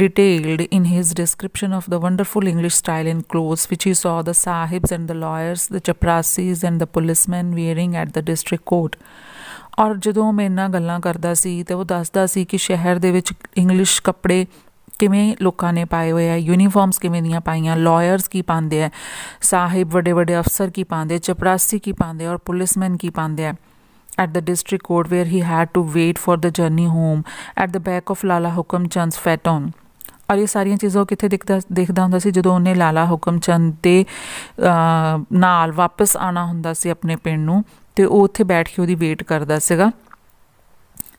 detailed in his description of the wonderful English style in clothes which he saw the sahibs and the lawyers, the chaprasis and the policemen wearing at the district court. ਔਰ ਜਦੋਂ ਮੈਂ ਇਹਨਾਂ ਗੱਲਾਂ ਕਰਦਾ ਸੀ ਤੇ ਉਹ ਦੱਸਦਾ ਸੀ ਕਿ ਸ਼ਹਿਰ ਦੇ ਵਿੱਚ ਇੰਗਲਿਸ਼ ਕੱਪੜੇ ਕਿਵੇਂ ਲੋਕਾਂ ਨੇ ਪਾਏ ਹੋਏ ਆ ਯੂਨੀਫਾਰਮਸ ਕਿਵੇਂ ਦੀਆਂ ਪਾਈਆਂ ਲਾਇਰਸ ਕੀ ਪਾਉਂਦੇ ਆ ਸਾਹਿਬ ਵੱਡੇ ਵੱਡੇ ਅਫਸਰ ਕੀ ਪਾਉਂਦੇ ਚਪੜਾਸੀ ਕੀ ਪਾਉਂਦੇ ਔਰ ਪੁਲਿਸਮੈਨ ਕੀ ਪਾਉਂਦੇ ਆ at the district court where he had to wait for the journey home at the back of Lala ਹੁਕਮ Chand's phaeton ਔਰ ਇਹ ਸਾਰੀਆਂ ਚੀਜ਼ਾਂ ਕਿੱਥੇ ਦੇਖਦਾ ਦੇਖਦਾ ਹੁੰਦਾ ਸੀ ਜਦੋਂ ਉਹਨੇ ਲਾਲਾ ਹੁਕਮ ਚੰਦ ਤੇ ਨਾਲ ਵਾਪਸ ਆਣਾ ਹੁੰਦਾ ਸੀ ਆਪਣੇ ਪਿੰਡ ਨੂੰ ਤੇ ਉਹ ਉੱਥੇ ਬੈਠ ਕੇ ਉਹਦੀ ਵੇਟ ਕਰਦਾ ਸੀਗਾ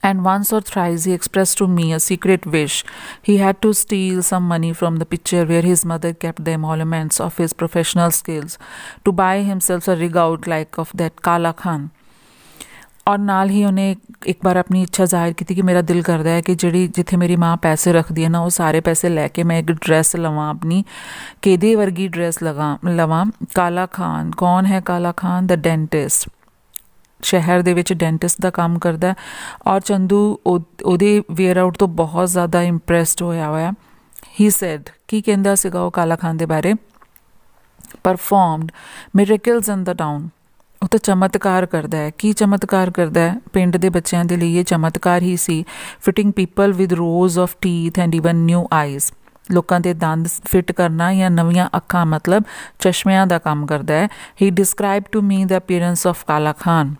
And once or thrice he expressed to me a secret wish. He had to steal some money from the picture where his mother kept the emoluments of his professional skills to buy himself a rig out like of that Kala Khan. ਔਰ ਨਾਲ ਹੀ ਉਹਨੇ ਇੱਕ ਵਾਰ ਆਪਣੀ ਇੱਛਾ ਜ਼ਾਹਿਰ ਕੀਤੀ ਕਿ ਮੇਰਾ ਦਿਲ ਕਰਦਾ ਹੈ ਕਿ ਜਿਹੜੀ ਜਿੱਥੇ ਮੇਰੀ ਮਾਂ ਪੈਸੇ ਰੱਖਦੀ ਹੈ ਨਾ ਉਹ ਸਾਰੇ ਪੈਸੇ ਲੈ ਕੇ ਮੈਂ ਇੱਕ ਡਰੈਸ ਲਵਾਂ ਆਪਣੀ ਕਿਹਦੇ ਵਰਗੀ ਡਰੈਸ ਲਗਾ ਲਵਾਂ ਕਾਲਾ ਖਾਨ ਕੌਣ ਹੈ ਕਾਲਾ ਖਾਨ ਦਾ ਡੈਂਟਿਸਟ ਸ਼ਹਿਰ ਦੇ ਵਿੱਚ ਡੈਂਟਿਸਟ ਦਾ ਕੰਮ ਕਰਦਾ ਔਰ ਚੰਦੂ ਉਹਦੇ ਵੇਅਰ ਆਊਟ ਤੋਂ ਬਹੁਤ ਜ਼ਿਆਦਾ ਇੰਪ੍ਰੈਸਡ ਹੋਇਆ ਹੋਇਆ ਹੀ ਸੈਡ ਕੀ ਕਹਿੰਦਾ ਸੀਗਾ ਉਹ ਕਾਲਾ ਖਾਨ ਦੇ ਬਾਰੇ ਪਰਫਾਰਮਡ ਮਿਰੇਕਲਸ ਇਨ ਦਾ ਟਾਊਨ ਉਹ ਤਾਂ ਚਮਤਕਾਰ ਕਰਦਾ ਹੈ ਕੀ ਚਮਤਕਾਰ ਕਰਦਾ ਹੈ ਪਿੰਡ ਦੇ ਬੱਚਿਆਂ ਦੇ ਲਈ ਇਹ ਚਮਤਕਾਰ ਹੀ ਸੀ fitting people with rows of teeth and even new eyes ਲੋਕਾਂ ਦੇ ਦੰਦ ਫਿਟ ਕਰਨਾ ਜਾਂ ਨਵੀਆਂ ਅੱਖਾਂ ਮਤਲਬ ਚਸ਼ਮਿਆਂ ਦਾ ਕੰਮ ਕਰਦਾ ਹੈ he describe to me the appearance of Kala Khan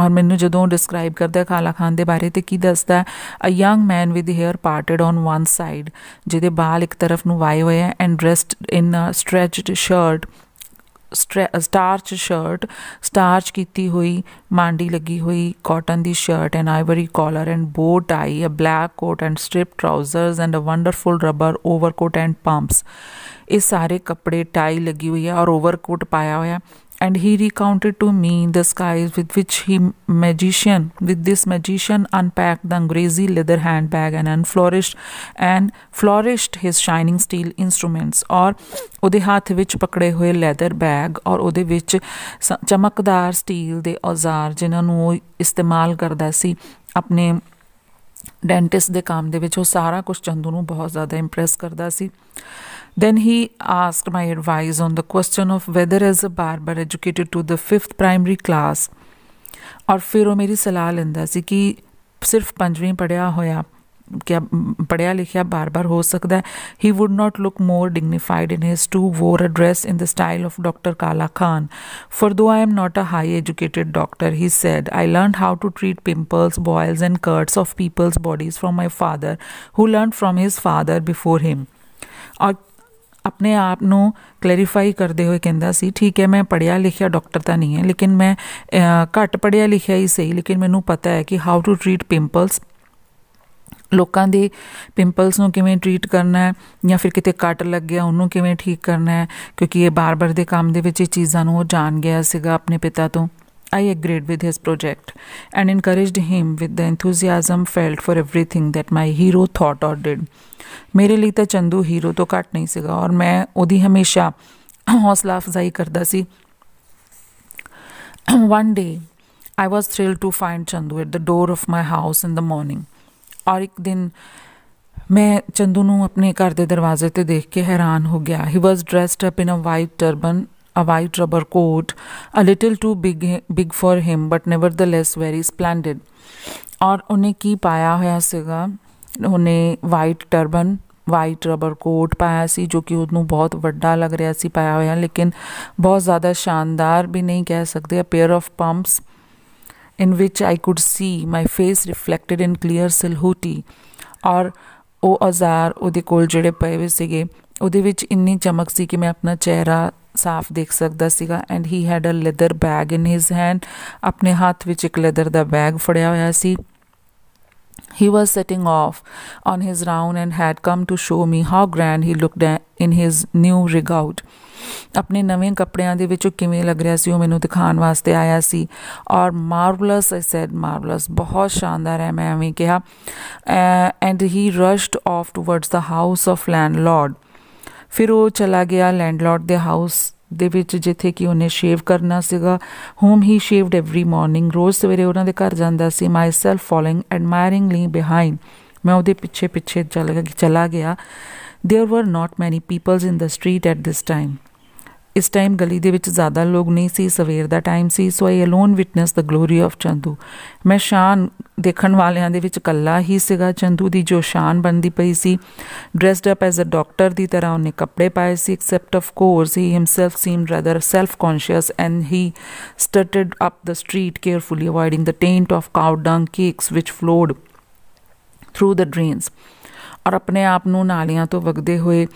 ਔਰ ਮੈਨੂੰ ਜਦੋਂ ਡਿਸਕ੍ਰਾਈਬ ਕਰਦਾ ਖਾਲਾ ਖਾਨ ਦੇ ਬਾਰੇ ਤੇ ਕੀ ਦੱਸਦਾ a young man with hair parted on one side ਜਿਹਦੇ ਬਾਲ ਇੱਕ ਤਰਫ ਨੂੰ ਵਾਏ ਹੋਏ ਐ and dressed in a stretched shirt starch shirt starch ਕੀਤੀ ਹੋਈ ਮਾਂਡੀ ਲੱਗੀ ਹੋਈ ਕਾਟਨ ਦੀ shirt and ivory collar and bow tie a black coat and strip trousers and a wonderful rubber overcoat and pumps ਇਹ ਸਾਰੇ ਕੱਪੜੇ ਟਾਈ ਲੱਗੀ ਹੋਈ ਹੈ ਔਰ ਓਵਰਕੋਟ ਪਾਇਆ ਹੋਇਆ ਹੈ and he recounted to me the skies with which he magician with this magician unpacked the greasy leather handbag and unflourished and flourished his shining steel instruments or ਉਹਦੇ ਹੱਥ ਵਿੱਚ ਪਕੜੇ ਹੋਏ ਲੈਦਰ ਬੈਗ ਔਰ ਉਹਦੇ ਵਿੱਚ ਚਮਕਦਾਰ ਸਟੀਲ ਦੇ ਔਜ਼ਾਰ ਜਿਨ੍ਹਾਂ ਨੂੰ ਉਹ ਇਸਤੇਮਾਲ ਕਰਦਾ ਸੀ ਆਪਣੇ ਡੈਂਟਿਸਟ ਦੇ ਕੰਮ ਦੇ ਵਿੱਚ ਉਹ ਸਾਰਾ ਕੁਝ ਚੰਦੂ ਨੂੰ ਬਹੁਤ ਜ਼ਿਆਦਾ ਇੰਪ੍ਰੈਸ ਕਰਦਾ ਸੀ Then he asked my advice on the question of whether, as a barber educated to the fifth primary class, or फिर वो salal सलाह लेंदा सी sirf सिर्फ पंजवीं पढ़िया होया क्या पढ़िया लिखिया बार बार हो सकता है he would not look more dignified in his to wore a dress in the style of doctor Kala Khan for though I am not a high educated doctor he said I learn how to treat pimples boils and cuts of people's bodies from my father who learn from his ਆਪਣੇ ਆਪ ਨੂੰ ਕਲੈਰੀਫਾਈ ਕਰਦੇ ਹੋਏ ਕਹਿੰਦਾ ਸੀ ਠੀਕ ਹੈ ਮੈਂ ਪੜਿਆ ਲਿਖਿਆ ਡਾਕਟਰ ਤਾਂ ਨਹੀਂ ਹੈ ਲੇਕਿਨ ਮੈਂ ਘੱਟ ਪੜਿਆ ਲਿਖਿਆ ਹੀ ਸਹੀ ਲੇਕਿਨ ਮੈਨੂੰ ਪਤਾ ਹੈ ਕਿ ਹਾਊ ਟੂ ਟ੍ਰੀਟ ਪਿੰਪਲਸ ਲੋਕਾਂ ਦੇ ਪਿੰਪਲਸ ਨੂੰ ਕਿਵੇਂ ਟ੍ਰੀਟ ਕਰਨਾ ਹੈ ਜਾਂ ਫਿਰ ਕਿਤੇ ਕੱਟ ਲੱਗ ਗਿਆ ਉਹਨੂੰ ਕਿਵੇਂ ਠੀਕ ਕਰਨਾ ਹੈ ਕਿਉਂਕਿ ਇਹ ਬਾਰ-ਬਾਰ ਦੇ ਕੰਮ ਦੇ ਵਿੱਚ ਇਹ ਚੀਜ਼ਾਂ ਨੂੰ ਉਹ ਜਾਣ ਗਿਆ ਸੀਗਾ ਆਪਣੇ ਪਿਤਾ ਤੋਂ I agreed with his project and encouraged him with the enthusiasm felt for everything that my hero thought or did. ਮੇਰੇ ਲਈ ਤਾਂ ਚੰਦੂ ਹੀਰੋ ਤੋਂ ਘੱਟ ਨਹੀਂ ਸੀਗਾ ਔਰ ਮੈਂ ਉਹਦੀ ਹਮੇਸ਼ਾ ਹੌਸਲਾ ਅਫਜ਼ਾਈ ਕਰਦਾ ਸੀ one day I was thrilled to find Chandu at the door of my house in the morning. और एक दिन मैं चंदू ਨੂੰ ਆਪਣੇ ਘਰ ਦੇ ਦਰਵਾਜ਼ੇ ਤੇ ਦੇਖ ਕੇ ਹੈਰਾਨ ਹੋ ਗਿਆ he was dressed up in a white turban a white rubber coat, a little too big, big for him, but nevertheless very splendid. और उन्हें की पाया ਹੋਇਆ ਸੀਗਾ ਉਹਨੇ white turban white rubber coat ਪਾਇਆ ਸੀ ਜੋ ਕਿ ਉਹਨੂੰ ਬਹੁਤ ਵੱਡਾ ਲੱਗ ਰਿਹਾ ਸੀ ਪਾਇਆ ਹੋਇਆ ਲੇਕਿਨ ਬਹੁਤ ਜ਼ਿਆਦਾ ਸ਼ਾਨਦਾਰ ਵੀ ਨਹੀਂ ਕਹਿ ਸਕਦੇ a pair of pumps in which I could see my face reflected in clear silhouette ਔਰ ਉਹ ਔਜ਼ਾਰ ਉਹਦੇ ਕੋਲ ਜਿਹੜੇ ਪਏ ਹੋਏ ਸੀਗੇ ਉਹਦੇ ਵਿੱਚ ਇੰਨੀ ਚਮਕ ਸੀ ਕਿ ਮੈਂ ਆਪਣਾ ਚਿਹਰਾ ਸਾਫ਼ ਦੇਖ ਸਕਦਾ ਸੀਗਾ and he had a leather bag in his hand ਆਪਣੇ ਹੱਥ ਵਿੱਚ ਇੱਕ ਲੈਦਰ ਦਾ ਬੈਗ ਫੜਿਆ ਹੋਇਆ ਸੀ He was setting off on his round and had come to show me how grand he looked in his new regaud. ਆਪਣੇ ਨਵੇਂ ਕੱਪੜਿਆਂ ਦੇ ਵਿੱਚ ਉਹ ਕਿਵੇਂ ਲੱਗ ਰਿਹਾ ਸੀ ਉਹ ਮੈਨੂੰ ਦਿਖਾਉਣ ਵਾਸਤੇ ਆਇਆ ਸੀ ਔਰ ਮਾਰਵਲਸ ਆਈ ਸੈਡ ਮਾਰਵਲਸ ਬਹੁਤ ਸ਼ਾਨਦਾਰ ਹੈ ਮੈਂ ਐਵੇਂ ਕਿਹਾ and he rushed off towards the house of landlord ਫਿਰ ਉਹ ਚਲਾ ਗਿਆ ਲੈਂਡਲੋਰਡ ਦੇ ਹਾਊਸ ਦੇ ਵਿੱਚ ਜਿੱਥੇ ਕਿ ਉਹਨੇ ਸ਼ੇਵ ਕਰਨਾ ਸੀਗਾ home he shaved every morning ਰੋਜ਼ ਸਵੇਰੇ ਉਹਨਾਂ ਦੇ ਘਰ ਜਾਂਦਾ ਸੀ ਮਾਈਸੈਲਫ ਫਾਲੋਇੰਗ ਐਡਮਾਇਰਿੰਗਲੀ ਬਿਹਾਈਂਡ ਮੈਂ ਉਹਦੇ ਪਿੱਛੇ ਪਿੱਛੇ ਚੱਲ ਚਲਾ ਗਿਆ ਦੇਰ were not many peoples in the street at this time ਇਸ ਟਾਈਮ ਗਲੀ ਦੇ ਵਿੱਚ ਜ਼ਿਆਦਾ ਲੋਕ ਨਹੀਂ ਸੀ ਸਵੇਰ ਦਾ ਟਾਈਮ ਸੀ so I alone witness the glory of Chandu ਮੈਂ ਸ਼ਾਨ ਦੇਖਣ ਵਾਲਿਆਂ ਦੇ ਵਿੱਚ ਕੱਲਾ ਹੀ ਸੀਗਾ ਚੰਦੂ ਦੀ ਜੋ ਸ਼ਾਨ ਬਣਦੀ ਪਈ ਸੀ dressed up as a doctor ਦੀ ਤਰ੍ਹਾਂ ਉਹਨੇ ਕੱਪੜੇ ਪਾਏ ਸੀ except of course he himself seemed rather self conscious and he strutted up the street carefully avoiding the tent of cow dung cakes which flowed through the drains ਔਰ ਆਪਣੇ ਆਪ ਨੂੰ ਨਾਲੀਆਂ ਤੋਂ ਵਗਦੇ ਹੋਏ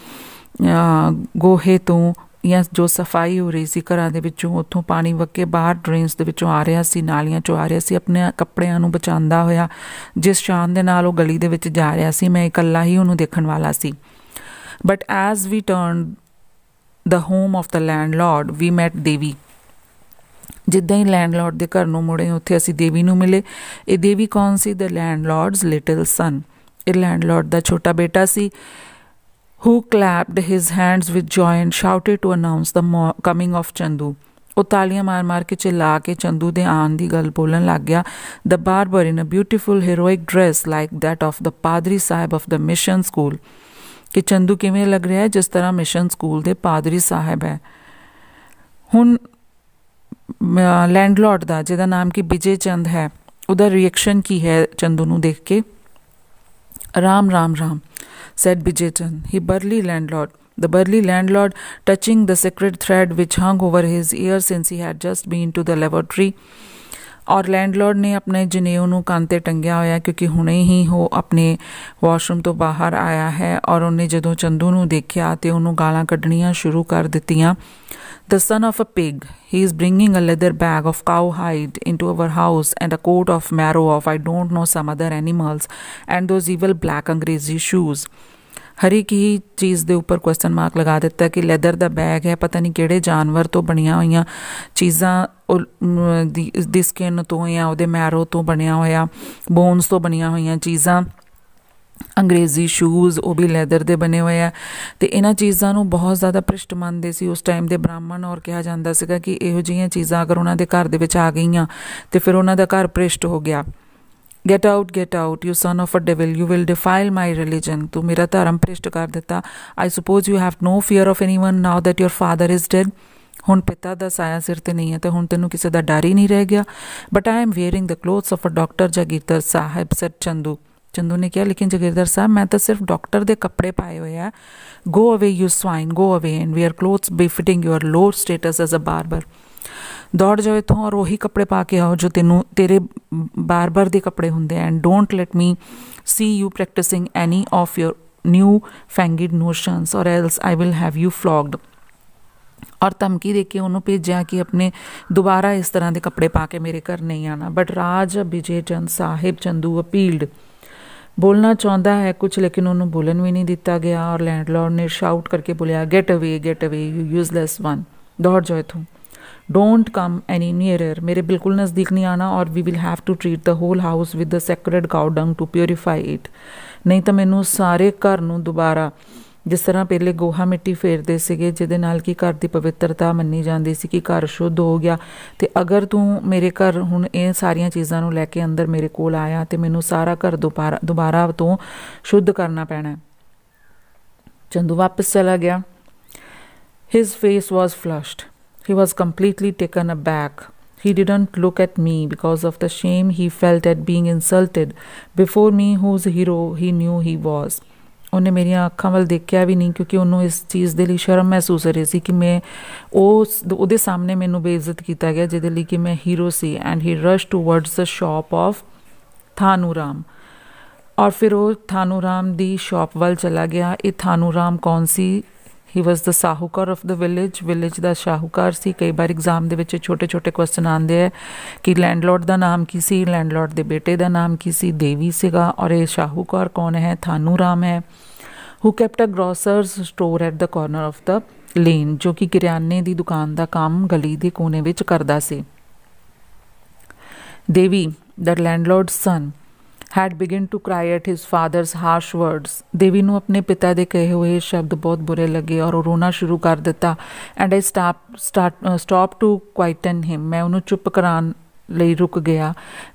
ਗੋਹੇ ਤੋਂ ਜਾਂ ਜੋ ਸਫਾਈ ਹੋ ਰਹੀ ਸੀ ਘਰਾਂ ਦੇ ਵਿੱਚੋਂ ਉੱਥੋਂ ਪਾਣੀ ਵਗ ਕੇ ਬਾਹਰ ਡਰੇਨਸ ਦੇ ਵਿੱਚੋਂ ਆ ਰਿਹਾ ਸੀ ਨਾਲੀਆਂ ਚੋਂ ਆ ਰਿਹਾ ਸੀ ਆਪਣੇ ਕੱਪੜਿਆਂ ਨੂੰ ਬਚਾਉਂਦਾ ਹੋਇਆ ਜਿਸ ਸ਼ਾਨ ਦੇ ਨਾਲ ਉਹ ਗਲੀ ਦੇ ਵਿੱਚ ਜਾ ਰਿਹਾ ਸੀ ਮੈਂ ਇਕੱਲਾ ਹੀ ਉਹਨੂੰ ਦੇਖਣ ਵਾਲਾ ਸੀ but as we turned the home of the landlord we met Devi ਜਿੱਦਾਂ ਹੀ ਲੈਂਡਲਾਰਡ ਦੇ ਘਰ ਨੂੰ ਮੁੜੇ ਉੱਥੇ ਅਸੀਂ ਦੇਵੀ ਨੂੰ ਮਿਲੇ ਇਹ ਦੇਵੀ ਕੌਣ ਸੀ ਦ ਲੈਂਡਲਾਰਡਸ ਲਿਟਲ ਸਨ ਇਹ ਲੈਂਡਲਾਰਡ ਦਾ ਛੋਟਾ ਬੇਟਾ ਸੀ who clapped his hands with joy and shouted to announce the coming of Chandu. ਉਹ ਤਾਲੀਆਂ ਮਾਰ-ਮਾਰ ਕੇ ਚਿਲਾ ਕੇ ਚੰਦੂ ਦੇ ਆਉਣ ਦੀ ਗੱਲ ਬੋਲਣ ਲੱਗ ਗਿਆ the barber in a beautiful heroic dress like that of the ਪਾਦਰੀ sahib of the mission school ਕਿ ਚੰਦੂ ਕਿਵੇਂ ਲੱਗ ਰਿਹਾ ਹੈ ਜਿਸ ਤਰ੍ਹਾਂ ਮਿਸ਼ਨ ਸਕੂਲ ਦੇ ਪਾਦਰੀ ਸਾਹਿਬ ਹੈ ਹੁਣ ਲੈਂਡਲਾਰਡ ਦਾ ਜਿਹਦਾ ਨਾਮ ਕਿ ਵਿਜੇ ਚੰਦ ਹੈ ਉਹਦਾ ਰਿਐਕਸ਼ਨ ਕੀ ਹੈ ਚੰਦੂ ਨੂੰ ਦੇਖ ਕੇ Ram, Ram, Ram, said Bijetan, he burly landlord. The burly landlord, touching the sacred thread which hung over his ear since he had just been to the lavatory, ਔਰ ਲੈਂਡਲੋਰਡ ਨੇ ਆਪਣੇ ਜਨੇਊ ਨੂੰ ਕੰਨ ਤੇ ਟੰਗਿਆ ਹੋਇਆ ਕਿਉਂਕਿ ਹੁਣੇ ਹੀ ਉਹ ਆਪਣੇ ਵਾਸ਼ਰੂਮ ਤੋਂ ਬਾਹਰ ਆਇਆ ਹੈ ਔਰ ਉਹਨੇ ਜਦੋਂ ਚੰਦੂ ਨੂੰ ਦੇਖਿਆ ਤੇ ਉਹਨੂੰ ਗਾਲਾਂ ਕੱਢਣੀਆਂ ਸ਼ੁਰੂ ਕਰ ਦਿੱਤੀਆਂ The son of a pig, he is bringing a leather bag of cowhide into our house and a coat of marrow of I don't know some other animals and those evil black grey shoes. hari ki ਹੀ ਚੀਜ਼ ਦੇ ਉੱਪਰ ਕੁਐਸਚਨ ਮਾਰਕ ਲਗਾ ਦਿੱਤਾ ਕਿ ਲੈਦਰ ਦਾ ਬੈਗ ਹੈ ਪਤਾ ਨਹੀਂ ਕਿਹੜੇ ਜਾਨਵਰ ਤੋਂ ਬਣੀਆਂ ਹੋਈਆਂ ਚੀਜ਼ਾਂ ਦੀ ਸਕਿਨ ਤੋਂ ਜਾਂ ਉਹਦੇ ਮੈਰੋ ਤੋਂ ਬਣਿਆ ਹੋਇਆ ਬੋਨਸ ਤੋਂ ਬਣੀਆਂ ਹੋਈਆਂ ਚੀਜ਼ਾਂ ਅੰਗਰੇਜ਼ੀ ਸ਼ੂਜ਼ ਉਹ ਵੀ ਲੈਦਰ ਦੇ ਬਣੇ ਹੋਏ ਆ ਤੇ ਇਹਨਾਂ ਚੀਜ਼ਾਂ ਨੂੰ ਬਹੁਤ ਜ਼ਿਆਦਾ ਪ੍ਰਿਸ਼ਟ ਮੰਨਦੇ ਸੀ ਉਸ ਟਾਈਮ ਦੇ ਬ੍ਰਾਹਮਣ ਔਰ ਕਿਹਾ ਜਾਂਦਾ ਸੀਗਾ ਕਿ ਇਹੋ ਜਿਹੀਆਂ ਚੀਜ਼ਾਂ ਅਗਰ ਉਹਨਾਂ ਦੇ ਘਰ ਦੇ ਵਿੱਚ ਆ ਗਈਆਂ ਤੇ ਫਿਰ ਉਹਨਾਂ ਦਾ ਘਰ ਪ੍ਰਿਸ਼ਟ ਹੋ ਗਿਆ get out get out you son of a devil you will defile my religion ਤੂੰ ਮੇਰਾ ਧਰਮ ਪ੍ਰਿਸ਼ਟ ਕਰ ਦਿੱਤਾ I suppose you have no fear of anyone now that your father is dead ਹੁਣ ਪਿਤਾ ਦਾ ਸਾਇਆ ਸਿਰ ਤੇ ਨਹੀਂ ਹੈ ਤੇ ਹੁਣ ਤੈਨੂੰ ਕਿਸੇ ਦਾ ਡਰ ਹੀ ਨਹੀਂ ਰਹਿ ਗਿਆ but I am wearing the clothes of a doctor ਜਾਗੀਰਦਾਰ ਸਾਹਿਬ ਸੱਚ ਚੰਦੂ ਚੰਦੂ ਨੇ ਕਿਹਾ ਲੇਕਿਨ ਜਗੀਰਦਾਰ ਸਾਹਿਬ ਮੈਂ ਤਾਂ ਸਿਰਫ ਡਾਕਟਰ ਦੇ ਕੱਪੜੇ ਪਾਏ ਹੋਏ ਆ ਗੋ ਅਵੇ you swine go away and wear clothes befitting your low status as a barber ਦੌੜ ਜਾਓ ਇਥੋਂ ਔਰ ਉਹੀ ਕੱਪੜੇ ਪਾ ਕੇ ਆਓ ਜੋ ਤੈਨੂੰ ਤੇਰੇ ਬਾਰਬਰ ਦੇ ਕੱਪੜੇ ਹੁੰਦੇ and don't let me see you practising any of your new fangled notions or else I will have you flogged ਔਰ ਧਮਕੀ ਦੇ ਕੇ ਉਹਨੂੰ ਭੇਜਿਆ ਕਿ ਆਪਣੇ ਦੁਬਾਰਾ ਇਸ ਤਰ੍ਹਾਂ ਦੇ ਕੱਪੜੇ ਪਾ ਕੇ ਮੇਰੇ ਘਰ ਨਹੀਂ ਆਣਾ ਬਟ ਰਾਜ ਵਿਜੇ ਚੰਦ ਸਾਹਿਬ ਚੰਦੂ ਅਪੀਲਡ ਬੋਲਣਾ ਚਾਹੁੰਦਾ ਹੈ ਕੁਝ ਲੇਕਿਨ ਉਹਨੂੰ ਬੋਲਣ ਵੀ ਨਹੀਂ ਦਿੱਤਾ ਗਿਆ ਔਰ ਲੈਂਡਲੌਰਡ ਨੇ ਸ਼ਾਊਟ ਕਰਕੇ ਬੁਲਾਇਆ ਗੈਟ ਅਵੇ ਗੈਟ ਅਵੇ ਯੂ ਯੂਸਲੈਸ ਵਨ ਦੌੜ ਜਾਓ ਇਥੋਂ ਡੋਨਟ ਕਮ ਐਨੀ ਨੀਅਰਰ ਮੇਰੇ ਬਿਲਕੁਲ ਨਜ਼ਦੀਕ ਨਹੀਂ ਆਣਾ or we will have to treat the whole house with the sacred cow dung to purify it ਨਹੀਂ ਤਾਂ ਮੈਨੂੰ ਸਾਰੇ ਘਰ ਨੂੰ ਦੁਬਾਰਾ ਜਿਸ ਤਰ੍ਹਾਂ ਪਹਿਲੇ ਗੋਹਾ ਮਿੱਟੀ ਫੇਰਦੇ ਸੀਗੇ ਜਿਹਦੇ ਨਾਲ ਕਿ ਘਰ ਦੀ ਪਵਿੱਤਰਤਾ ਮੰਨੀ ਜਾਂਦੀ ਸੀ ਕਿ ਘਰ ਸ਼ੁੱਧ ਹੋ ਗਿਆ ਤੇ ਅਗਰ ਤੂੰ ਮੇਰੇ ਘਰ ਹੁਣ ਇਹ ਸਾਰੀਆਂ ਚੀਜ਼ਾਂ ਨੂੰ ਲੈ ਕੇ ਅੰਦਰ ਮੇਰੇ ਕੋਲ ਆਇਆ ਤੇ ਮੈਨੂੰ ਸਾਰਾ ਘਰ ਦੁਬਾਰਾ ਦੁਬਾਰਾ ਤੋਂ ਸ਼ੁੱਧ ਕਰਨਾ ਪੈਣਾ ਚੰਦੂ ਵਾਪਸ ਚਲਾ ਗਿਆ His face was flushed. He was completely taken aback. He didn't look at me because of the shame he felt at being insulted before me, whose hero he knew he was. ਉਹਨੇ ਮੇਰੀਆਂ ਅੱਖਾਂ ਵੱਲ ਦੇਖਿਆ ਵੀ ਨਹੀਂ ਕਿਉਂਕਿ ਉਹਨੂੰ ਇਸ ਚੀਜ਼ ਦੇ ਲਈ ਸ਼ਰਮ ਮਹਿਸੂਸ ਹੋ ਰਹੀ ਸੀ ਕਿ ਮੈਂ ਉਸ ਉਹਦੇ ਸਾਹਮਣੇ ਮੈਨੂੰ ਬੇਇੱਜ਼ਤ ਕੀਤਾ ਗਿਆ ਜਿਹਦੇ ਲਈ ਕਿ ਮੈਂ ਹੀਰੋ ਸੀ and he rush towards the shop of Thanuram ਔਰ ਫਿਰ ਉਹ ਥਾਨੂਰਾਮ ਦੀ ਸ਼ਾਪ ਵੱਲ ਚਲਾ ਗਿਆ ਇਹ ਥਾਨੂਰਾਮ ਕੌਣ ਸੀ he was the sahukar of the village village ਦਾ ਸ਼ਾਹੂਕਾਰ ਸੀ ਕਈ ਵਾਰ ਐਗਜ਼ਾਮ ਦੇ ਵਿੱਚ ਛੋਟੇ ਛੋਟੇ ਕੁਐਸਚਨ ਆਉਂਦੇ ਆ ਕਿ ਲੈਂਡਲੋਰਡ ਦਾ ਨਾਮ ਕੀ ਸੀ ਲੈਂਡਲੋਰਡ ਦੇ ਬੇਟੇ ਦਾ ਨਾਮ ਕੀ ਸੀ ਦੇਵੀ ਸੀਗਾ ਔਰ ਇਹ ਸ਼ਾਹੂਕਾਰ ਕੌਣ ਹੈ ਥਾਨੂਰਾਮ ਹੈ who kept a grocer's store at the corner of the lane ਜੋ ਕਿ ਕਿਰਿਆਨੇ ਦੀ ਦੁਕਾਨ ਦਾ ਕੰਮ ਗਲੀ ਦੇ ਕੋਨੇ ਵਿੱਚ ਕਰਦਾ ਸੀ ਦੇਵੀ the landlord's son had begun to cry at his father's harsh words ਦੇਵੀ ਨੂੰ ਆਪਣੇ ਪਿਤਾ ਦੇ ਕਹੇ ਹੋਏ ਸ਼ਬਦ ਬਹੁਤ ਬੁਰੇ ਲੱਗੇ ਔਰ ਉਹ ਰੋਣਾ ਸ਼ੁਰੂ ਕਰ ਦਿੱਤਾ and I stop start stop to quieten him ਮੈਂ ਉਹਨੂੰ ਚੁੱਪ ਕਰਾਉਣ ਲਈ ਰੁਕ ਗਿਆ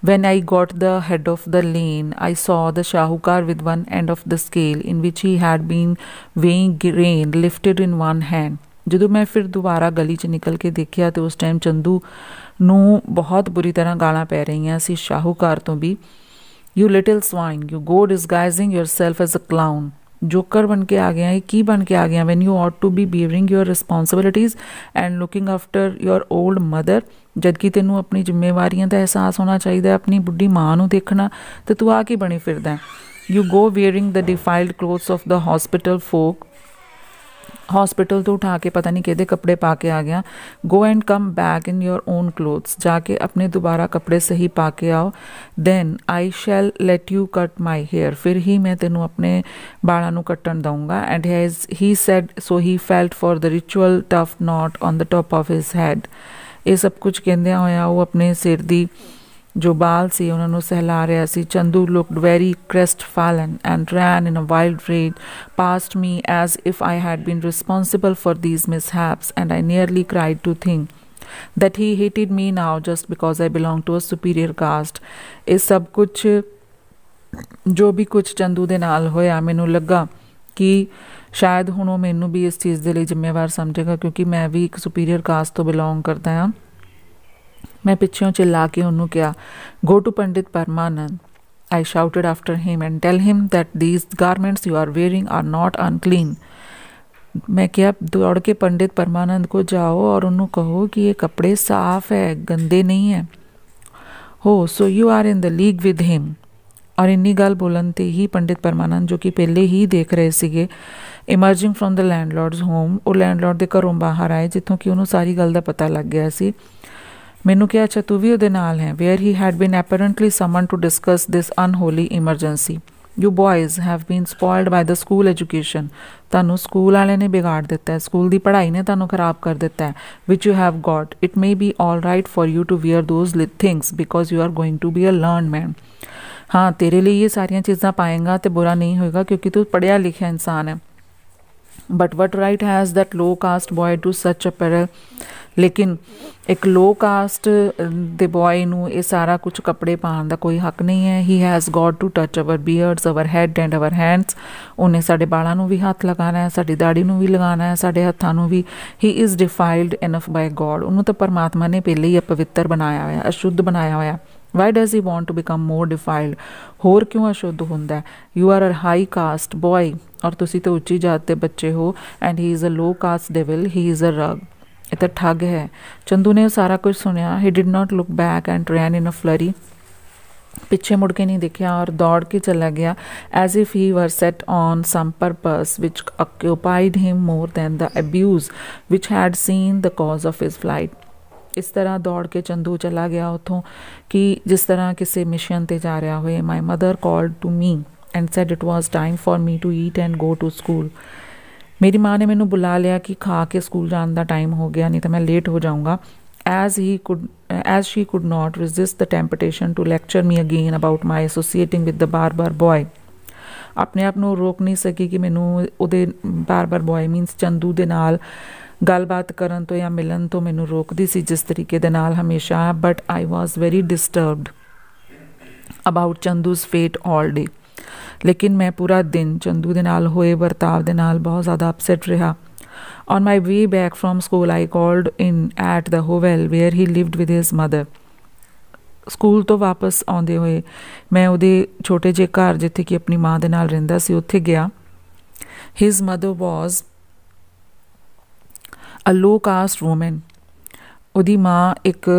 when i got the head of the lane i saw the shahukar with one end of the scale in which he had been weighing grain lifted in one hand ਜਦੋਂ ਮੈਂ ਫਿਰ ਦੁਬਾਰਾ ਗਲੀ 'ਚ ਨਿਕਲ ਕੇ ਦੇਖਿਆ ਤੇ ਉਸ ਟਾਈਮ ਚੰਦੂ ਨੂੰ ਬਹੁਤ ਬੁਰੀ ਤਰ੍ਹਾਂ ਗਾਲਾਂ ਪੈ ਰਹੀਆਂ ਸੀ ਸ਼ਾਹੂਕਾਰ ਤੋਂ ਵੀ you little swine you go disguising yourself as a clown ਜੋਕਰ ਬਣ ਕੇ ਆ ਗਿਆ ਹੈ ਕੀ ਬਣ ਕੇ ਆ ਗਿਆ when you ought to be bearing beavering your responsibilities and looking after your old mother ਜਦ ਕੀ ਤੈਨੂੰ ਆਪਣੀ ਜ਼ਿੰਮੇਵਾਰੀਆਂ ਦਾ ਅਹਿਸਾਸ ਹੋਣਾ ਚਾਹੀਦਾ ਆਪਣੀ ਬੁੱਢੀ ਮਾਂ ਨੂੰ ਦੇਖਣਾ ਤੇ ਤੂੰ ਆ ਕੀ ਬਣੀ ਫਿਰਦਾ you go wearing the defiled clothes of the hospital folk hospital तो उठा के पता नहीं कहते कपड़े पा के आ गया go and come back in your own clothes जाके अपने दोबारा कपड़े सही पा के आओ then I shall let you cut my hair फिर ही मैं तेन अपने बालों ਨੂੰ कट्ट ਦਊਂਗਾ and as he said so he felt for the ritual tuft knot on the top of his head ये सब कुछ कहद्या हो अपने सिर की ਜੋ ਬਾਲ ਸੀ ਉਹਨਾਂ ਨੂੰ ਸਹਲਾ ਰਿਹਾ ਸੀ Chandu looked very crestfallen and ran in a wild raid past me as if I had been responsible for these mishaps and I nearly cried to think that he hated me now just because I belong to a superior caste ਇਹ ਸਭ ਕੁਝ ਜੋ ਵੀ ਕੁਝ ਚੰਦੂ ਦੇ ਨਾਲ ਹੋਇਆ ਮੈਨੂੰ ਲੱਗਾ ਕਿ ਸ਼ਾਇਦ ਹੁਣ ਉਹ ਮੈਨੂੰ ਵੀ ਇਸ ਚੀਜ਼ ਦੇ ਲਈ ਜ਼ਿੰਮੇਵਾਰ ਸਮਝੇਗਾ ਕਿਉਂਕਿ ਮੈਂ ਵੀ ਇੱਕ ਸੁਪੀਰੀਅਰ ਕਾਸਟ ਤੋਂ ਬਿਲੋਂਗ ਕਰਦਾ ਹਾਂ ਮੈਂ ਪਿੱਛੋਂ ਚਿल्ला ਕੇ ਉਹਨੂੰ ਕਿਹਾ go to Pandit Parmanand I shouted after him and tell him that these garments you are wearing are not unclean. मैं क्या दौड़ के पंडित परमानंद को जाओ और उन्होंने कहो कि ये कपड़े साफ है गंदे नहीं है हो so you are in the league with him ਔਰ ਇੰਨੀ ਗੱਲ ਬੋਲਣ ਤੇ ਹੀ ਪੰਡਿਤ ਪਰਮਾਨੰਦ ਜੋ ਕਿ ਪਹਿਲੇ ਹੀ ਦੇਖ ਰਹੇ ਸੀਗੇ ਇਮਰਜਿੰਗ ਫਰਮ ਦ ਲੈਂਡਲॉर्ड्स ਹੋਮ ਉਹ ਲੈਂਡਲॉर्ड ਦੇ ਘਰੋਂ ਬਾਹਰ ਆਏ ਜਿੱਥੋਂ ਕਿ ਉਹਨੂੰ ਸਾਰੀ ਗੱਲ ਦਾ ਪਤਾ ਲੱਗ ਗਿਆ ਸੀ ਮੈਨੂੰ ਕਿਹਾ ਅੱਛਾ ਤੂੰ ਵੀ ਉਹਦੇ ਨਾਲ ਹੈ where he had been apparently summoned to discuss this unholy emergency you boys have been spoiled by the school education ਤੁਹਾਨੂੰ ਸਕੂਲ ਵਾਲੇ ਨੇ ਵਿਗਾੜ ਦਿੱਤਾ ਹੈ ਸਕੂਲ ਦੀ ਪੜ੍ਹਾਈ ਨੇ ਤੁਹਾਨੂੰ ਖਰਾਬ ਕਰ ਦਿੱਤਾ ਹੈ which you have got it may be all right for you to wear those lit things because you are going to be a learned man ਹਾਂ ਤੇਰੇ ਲਈ ਇਹ ਸਾਰੀਆਂ ਚੀਜ਼ਾਂ ਪਾਏਗਾ ਤੇ ਬੁਰਾ ਨਹੀਂ ਹੋਏਗਾ ਕਿਉਂਕਿ ਤੂੰ ਪੜਿਆ ਲਿਖਿਆ ਇਨਸਾਨ ਹੈ but what right has that low caste boy to such a apparel ਲੇਕਿਨ ਇੱਕ ਲੋ ਕਾਸਟ ਦੇ ਬੋਏ ਨੂੰ ਇਹ ਸਾਰਾ ਕੁਝ ਕੱਪੜੇ ਪਾਉਣ ਦਾ ਕੋਈ ਹੱਕ ਨਹੀਂ ਹੈ he has got to touch our beards our head and our hands ਉਹਨੇ ਸਾਡੇ ਬਾਲਾਂ ਨੂੰ ਵੀ ਹੱਥ ਲਗਾਣਾ ਹੈ ਸਾਡੀ ਦਾੜੀ ਨੂੰ ਵੀ ਲਗਾਣਾ ਹੈ ਸਾਡੇ ਹੱਥਾਂ ਨੂੰ ਵੀ he is defiled enough by God ਉਹਨੂੰ ਤਾਂ ਪਰਮਾਤਮਾ ਨੇ ਪਹਿਲੇ ਹੀ ਅਪਵਿੱਤਰ ਬਣਾਇਆ ਹੋਇਆ ਅਸ਼ੁੱਧ ਬਣਾਇਆ ਹੋਇਆ why does he want to become more defiled ਹੋਰ ਕਿਉਂ ਅਸ਼ੁੱਧ ਹੁੰਦਾ ਹੈ you are a high caste boy ਔਰ ਤੁਸੀਂ ਤਾਂ ਉੱਚੀ ਜਾਤ ਦੇ ਬੱਚੇ ਹੋ and he is a low caste devil he is a rogue ਇਹ ਤਾਂ ਠੱਗ ਹੈ ਚੰਦੂ ਨੇ ਸਾਰਾ ਕੁਝ ਸੁਣਿਆ he did not look back and ran in a flurry पीछे मुड़ के नहीं देखा और दौड़ के चला गया as if he were set on some purpose which occupied him more than the abuse which had seen the cause of his flight ਇਸ ਤਰ੍ਹਾਂ ਦੌੜ ਕੇ ਚੰਦੂ ਚਲਾ ਗਿਆ ਉਥੋਂ ਕਿ ਜਿਸ ਤਰ੍ਹਾਂ ਕਿਸੇ ਮਿਸ਼ਨ ਤੇ ਜਾ ਰਿਹਾ ਹੋਏ my mother called to me and said it was time for me to eat and go to school ਮੇਰੀ ਮਾਂ ਨੇ ਮੈਨੂੰ ਬੁਲਾ ਲਿਆ ਕਿ ਖਾ ਕੇ ਸਕੂਲ ਜਾਣ ਦਾ ਟਾਈਮ ਹੋ ਗਿਆ ਨਹੀਂ ਤਾਂ ਮੈਂ ਲੇਟ ਹੋ ਜਾਊਂਗਾ as he could as she could not resist the temptation to lecture me again about my associating with the barber boy ਆਪਣੇ ਆਪ ਨੂੰ ਰੋਕ ਨਹੀਂ ਸਕੀ ਕਿ ਮੈਨੂੰ ਉਹਦੇ ਬਾਰ-ਬਾਰ ਬॉय ਮੀਨਸ ਚੰਦੂ ਦੇ ਨਾਲ ਗੱਲਬਾਤ ਕਰਨ ਤੋਂ ਜਾਂ ਮਿਲਣ ਤੋਂ ਮੈਨੂੰ ਰੋਕਦੀ ਸੀ ਜਿਸ ਤਰੀਕੇ ਦੇ ਨਾਲ ਹਮੇਸ਼ਾ but I was very disturbed about Chandu's fate all ਡੇ ਲੇਕਿਨ ਮੈਂ ਪੂਰਾ ਦਿਨ ਚੰਦੂ ਦੇ ਨਾਲ ਹੋਏ ਵਰਤਾਵ ਦੇ ਨਾਲ ਬਹੁਤ ਜ਼ਿਆਦਾ ਅਪਸੈਟ ਰਿਹਾ on my way back from school I called in at the hovel where he lived with his mother school ਤੋਂ ਵਾਪਸ ਆਉਂਦੇ ਹੋਏ ਮੈਂ ਉਹਦੇ ਛੋਟੇ ਜਿਹੇ ਘਰ ਜਿੱਥੇ ਕਿ ਆਪਣੀ ਮਾਂ ਦੇ ਨਾਲ ਰਹਿੰਦਾ ਸੀ ਉੱਥੇ ਗਿਆ his mother was a low caste woman ਉਹਦੀ ਮਾਂ ਇੱਕ